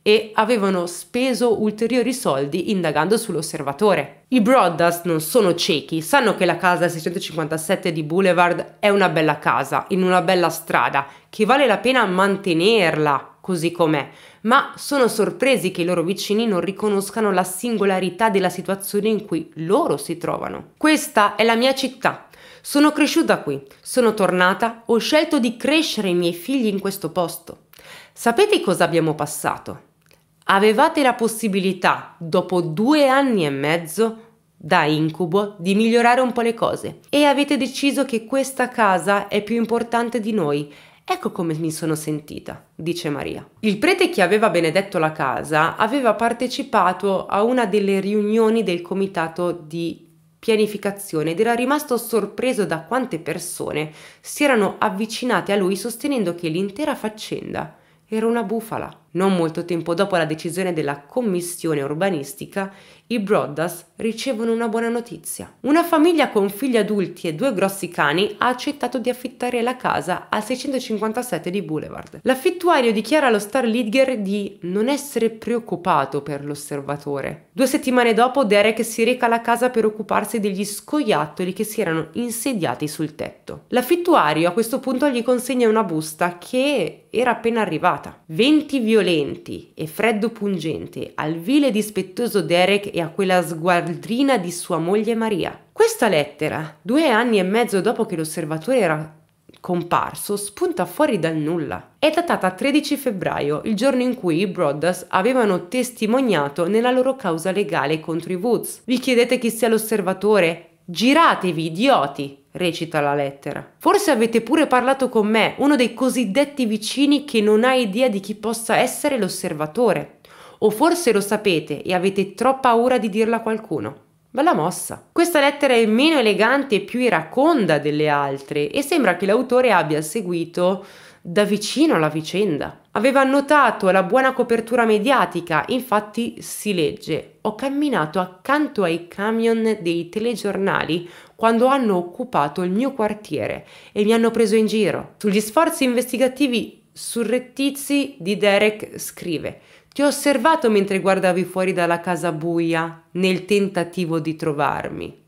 e avevano speso ulteriori soldi indagando sull'osservatore. I Broaddust non sono ciechi, sanno che la casa 657 di Boulevard è una bella casa, in una bella strada, che vale la pena mantenerla così com'è, ma sono sorpresi che i loro vicini non riconoscano la singolarità della situazione in cui loro si trovano. Questa è la mia città. Sono cresciuta qui, sono tornata, ho scelto di crescere i miei figli in questo posto. Sapete cosa abbiamo passato? avevate la possibilità, dopo due anni e mezzo, da incubo di migliorare un po' le cose e avete deciso che questa casa è più importante di noi. Ecco come mi sono sentita, dice Maria. Il prete che aveva benedetto la casa aveva partecipato a una delle riunioni del comitato di pianificazione ed era rimasto sorpreso da quante persone si erano avvicinate a lui sostenendo che l'intera faccenda era una bufala. Non molto tempo dopo la decisione della commissione urbanistica, i Brodas ricevono una buona notizia. Una famiglia con figli adulti e due grossi cani ha accettato di affittare la casa al 657 di Boulevard. L'affittuario dichiara allo Star Lidger di non essere preoccupato per l'osservatore. Due settimane dopo Derek si reca alla casa per occuparsi degli scoiattoli che si erano insediati sul tetto. L'affittuario a questo punto gli consegna una busta che era appena arrivata. Venti violenti e freddo pungente al vile e dispettoso Derek e a quella sgualdrina di sua moglie Maria. Questa lettera, due anni e mezzo dopo che l'osservatore era comparso, spunta fuori dal nulla. È datata 13 febbraio, il giorno in cui i Brothers avevano testimoniato nella loro causa legale contro i Woods. Vi chiedete chi sia l'osservatore? Giratevi, idioti! recita la lettera. Forse avete pure parlato con me, uno dei cosiddetti vicini che non ha idea di chi possa essere l'osservatore. O forse lo sapete e avete troppa paura di dirla a qualcuno. Bella mossa. Questa lettera è meno elegante e più iraconda delle altre e sembra che l'autore abbia seguito da vicino la vicenda. Aveva notato la buona copertura mediatica, infatti si legge: Ho camminato accanto ai camion dei telegiornali quando hanno occupato il mio quartiere e mi hanno preso in giro. Sugli sforzi investigativi surrettizi di Derek scrive ti ho osservato mentre guardavi fuori dalla casa buia nel tentativo di trovarmi.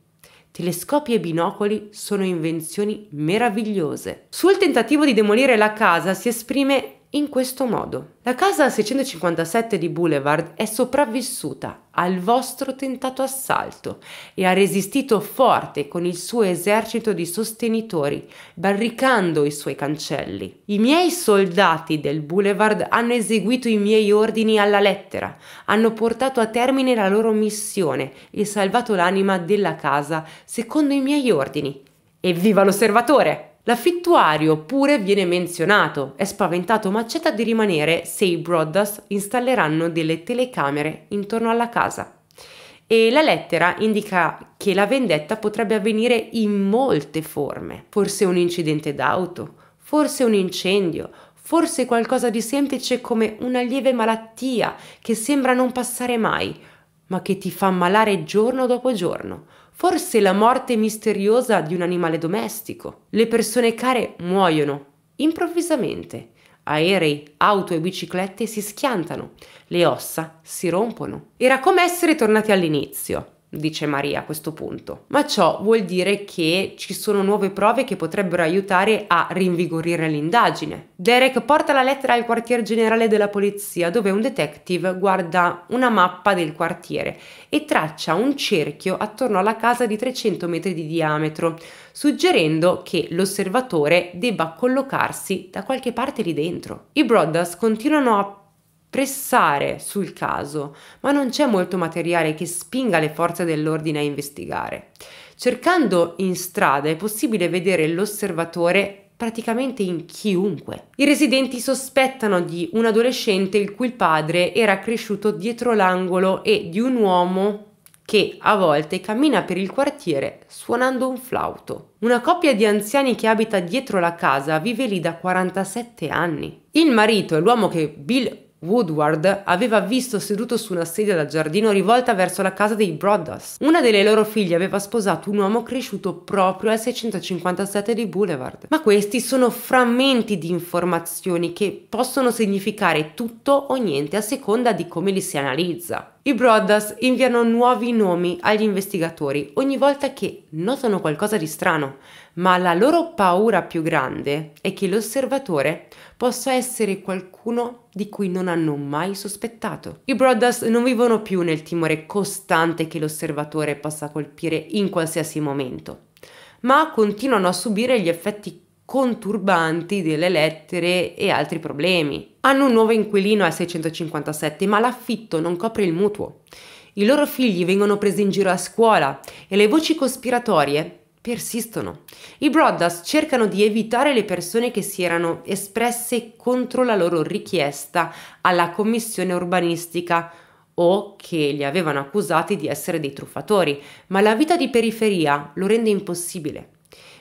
Telescopi e binocoli sono invenzioni meravigliose. Sul tentativo di demolire la casa si esprime in questo modo. La casa 657 di Boulevard è sopravvissuta al vostro tentato assalto e ha resistito forte con il suo esercito di sostenitori, barricando i suoi cancelli. I miei soldati del Boulevard hanno eseguito i miei ordini alla lettera, hanno portato a termine la loro missione e salvato l'anima della casa secondo i miei ordini. Evviva l'osservatore! L'affittuario pure viene menzionato, è spaventato ma accetta di rimanere se i Broaddas installeranno delle telecamere intorno alla casa e la lettera indica che la vendetta potrebbe avvenire in molte forme, forse un incidente d'auto, forse un incendio, forse qualcosa di semplice come una lieve malattia che sembra non passare mai, ma che ti fa ammalare giorno dopo giorno, Forse la morte misteriosa di un animale domestico. Le persone care muoiono improvvisamente. Aerei, auto e biciclette si schiantano, le ossa si rompono. Era come essere tornati all'inizio dice Maria a questo punto. Ma ciò vuol dire che ci sono nuove prove che potrebbero aiutare a rinvigorire l'indagine. Derek porta la lettera al quartier generale della polizia dove un detective guarda una mappa del quartiere e traccia un cerchio attorno alla casa di 300 metri di diametro, suggerendo che l'osservatore debba collocarsi da qualche parte lì dentro. I Brothers continuano a pressare sul caso, ma non c'è molto materiale che spinga le forze dell'ordine a investigare. Cercando in strada è possibile vedere l'osservatore praticamente in chiunque. I residenti sospettano di un adolescente il cui padre era cresciuto dietro l'angolo e di un uomo che a volte cammina per il quartiere suonando un flauto. Una coppia di anziani che abita dietro la casa vive lì da 47 anni. Il marito è l'uomo che Bill Woodward aveva visto seduto su una sedia da giardino rivolta verso la casa dei Broaddus. Una delle loro figlie aveva sposato un uomo cresciuto proprio al 657 di Boulevard. Ma questi sono frammenti di informazioni che possono significare tutto o niente a seconda di come li si analizza. I Broaddus inviano nuovi nomi agli investigatori ogni volta che notano qualcosa di strano, ma la loro paura più grande è che l'osservatore possa essere qualcuno di cui non hanno mai sospettato. I Brothers non vivono più nel timore costante che l'osservatore possa colpire in qualsiasi momento, ma continuano a subire gli effetti conturbanti delle lettere e altri problemi. Hanno un nuovo inquilino a 657, ma l'affitto non copre il mutuo. I loro figli vengono presi in giro a scuola e le voci cospiratorie persistono. I Broadas cercano di evitare le persone che si erano espresse contro la loro richiesta alla commissione urbanistica o che li avevano accusati di essere dei truffatori, ma la vita di periferia lo rende impossibile.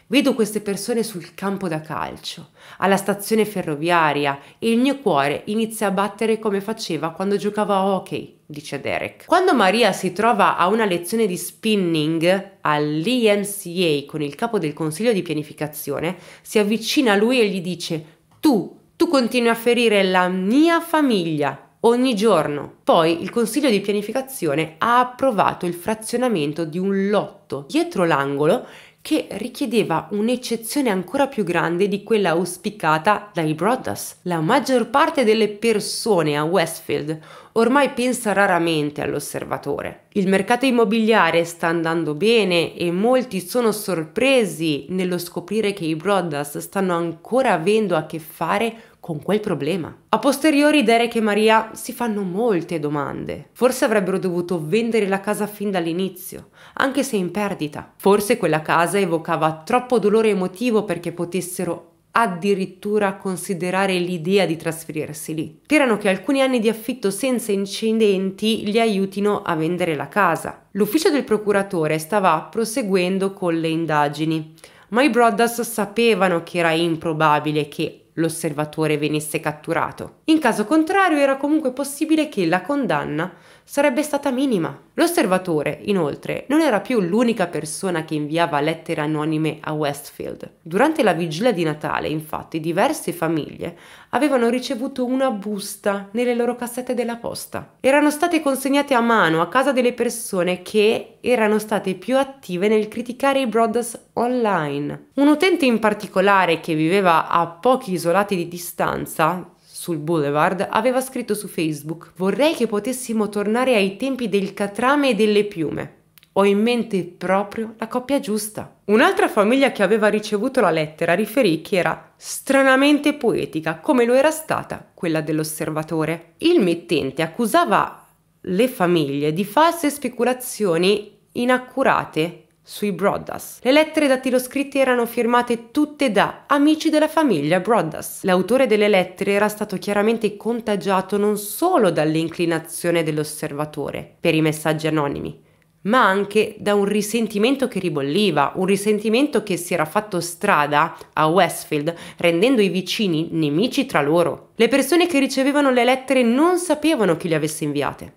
Vedo queste persone sul campo da calcio, alla stazione ferroviaria e il mio cuore inizia a battere come faceva quando giocava a hockey, dice Derek. Quando Maria si trova a una lezione di spinning all'EMCA con il capo del consiglio di pianificazione, si avvicina a lui e gli dice tu, tu continui a ferire la mia famiglia ogni giorno. Poi il Consiglio di pianificazione ha approvato il frazionamento di un lotto dietro l'angolo che richiedeva un'eccezione ancora più grande di quella auspicata dai Brothers. La maggior parte delle persone a Westfield ormai pensa raramente all'osservatore. Il mercato immobiliare sta andando bene e molti sono sorpresi nello scoprire che i Brothers stanno ancora avendo a che fare con quel problema. A posteriori Derek e Maria si fanno molte domande. Forse avrebbero dovuto vendere la casa fin dall'inizio, anche se in perdita. Forse quella casa evocava troppo dolore emotivo perché potessero addirittura considerare l'idea di trasferirsi lì. Sperano che alcuni anni di affitto senza incidenti li aiutino a vendere la casa. L'ufficio del procuratore stava proseguendo con le indagini, ma i Brothers sapevano che era improbabile che l'osservatore venisse catturato. In caso contrario era comunque possibile che la condanna sarebbe stata minima. L'osservatore, inoltre, non era più l'unica persona che inviava lettere anonime a Westfield. Durante la vigilia di Natale, infatti, diverse famiglie avevano ricevuto una busta nelle loro cassette della posta. Erano state consegnate a mano a casa delle persone che erano state più attive nel criticare i Brothers online. Un utente in particolare che viveva a pochi isolati di distanza sul boulevard, aveva scritto su Facebook Vorrei che potessimo tornare ai tempi del catrame e delle piume. Ho in mente proprio la coppia giusta. Un'altra famiglia che aveva ricevuto la lettera riferì che era stranamente poetica, come lo era stata quella dell'osservatore. Il mittente accusava le famiglie di false speculazioni inaccurate sui Broaddus. Le lettere da tiro scritte erano firmate tutte da amici della famiglia Broaddus. L'autore delle lettere era stato chiaramente contagiato non solo dall'inclinazione dell'osservatore per i messaggi anonimi, ma anche da un risentimento che ribolliva, un risentimento che si era fatto strada a Westfield, rendendo i vicini nemici tra loro. Le persone che ricevevano le lettere non sapevano chi le avesse inviate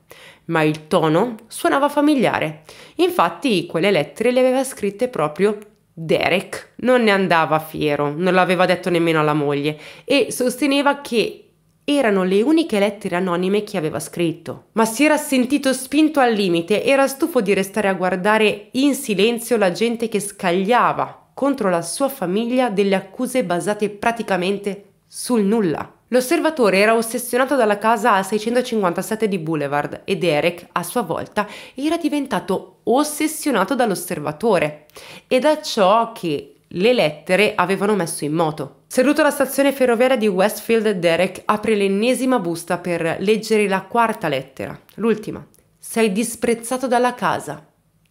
ma il tono suonava familiare. Infatti quelle lettere le aveva scritte proprio Derek. Non ne andava fiero, non l'aveva detto nemmeno alla moglie e sosteneva che erano le uniche lettere anonime che aveva scritto. Ma si era sentito spinto al limite, era stufo di restare a guardare in silenzio la gente che scagliava contro la sua famiglia delle accuse basate praticamente sul nulla. L'osservatore era ossessionato dalla casa a 657 di Boulevard e Derek, a sua volta, era diventato ossessionato dall'osservatore e da ciò che le lettere avevano messo in moto. Seduto alla stazione ferroviaria di Westfield, Derek apre l'ennesima busta per leggere la quarta lettera, l'ultima. Sei disprezzato dalla casa.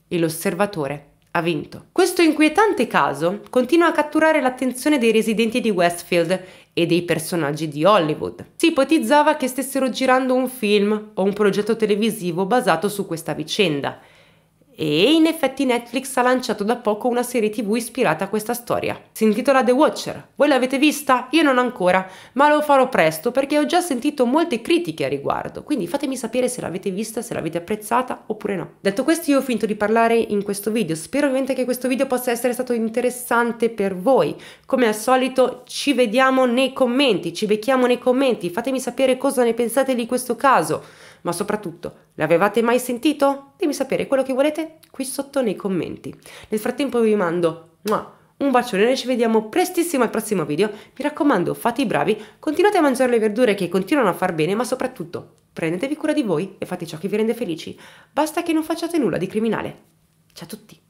E l'osservatore ha vinto. Questo inquietante caso continua a catturare l'attenzione dei residenti di Westfield e dei personaggi di Hollywood. Si ipotizzava che stessero girando un film o un progetto televisivo basato su questa vicenda e in effetti Netflix ha lanciato da poco una serie tv ispirata a questa storia. Si intitola The Watcher. Voi l'avete vista? Io non ancora, ma lo farò presto perché ho già sentito molte critiche a riguardo, quindi fatemi sapere se l'avete vista, se l'avete apprezzata oppure no. Detto questo io ho finito di parlare in questo video, spero ovviamente che questo video possa essere stato interessante per voi. Come al solito ci vediamo nei commenti, ci becchiamo nei commenti, fatemi sapere cosa ne pensate di questo caso ma soprattutto l'avevate mai sentito? Dimmi sapere quello che volete qui sotto nei commenti. Nel frattempo vi mando un bacione, noi ci vediamo prestissimo al prossimo video, mi raccomando fate i bravi, continuate a mangiare le verdure che continuano a far bene, ma soprattutto prendetevi cura di voi e fate ciò che vi rende felici, basta che non facciate nulla di criminale. Ciao a tutti!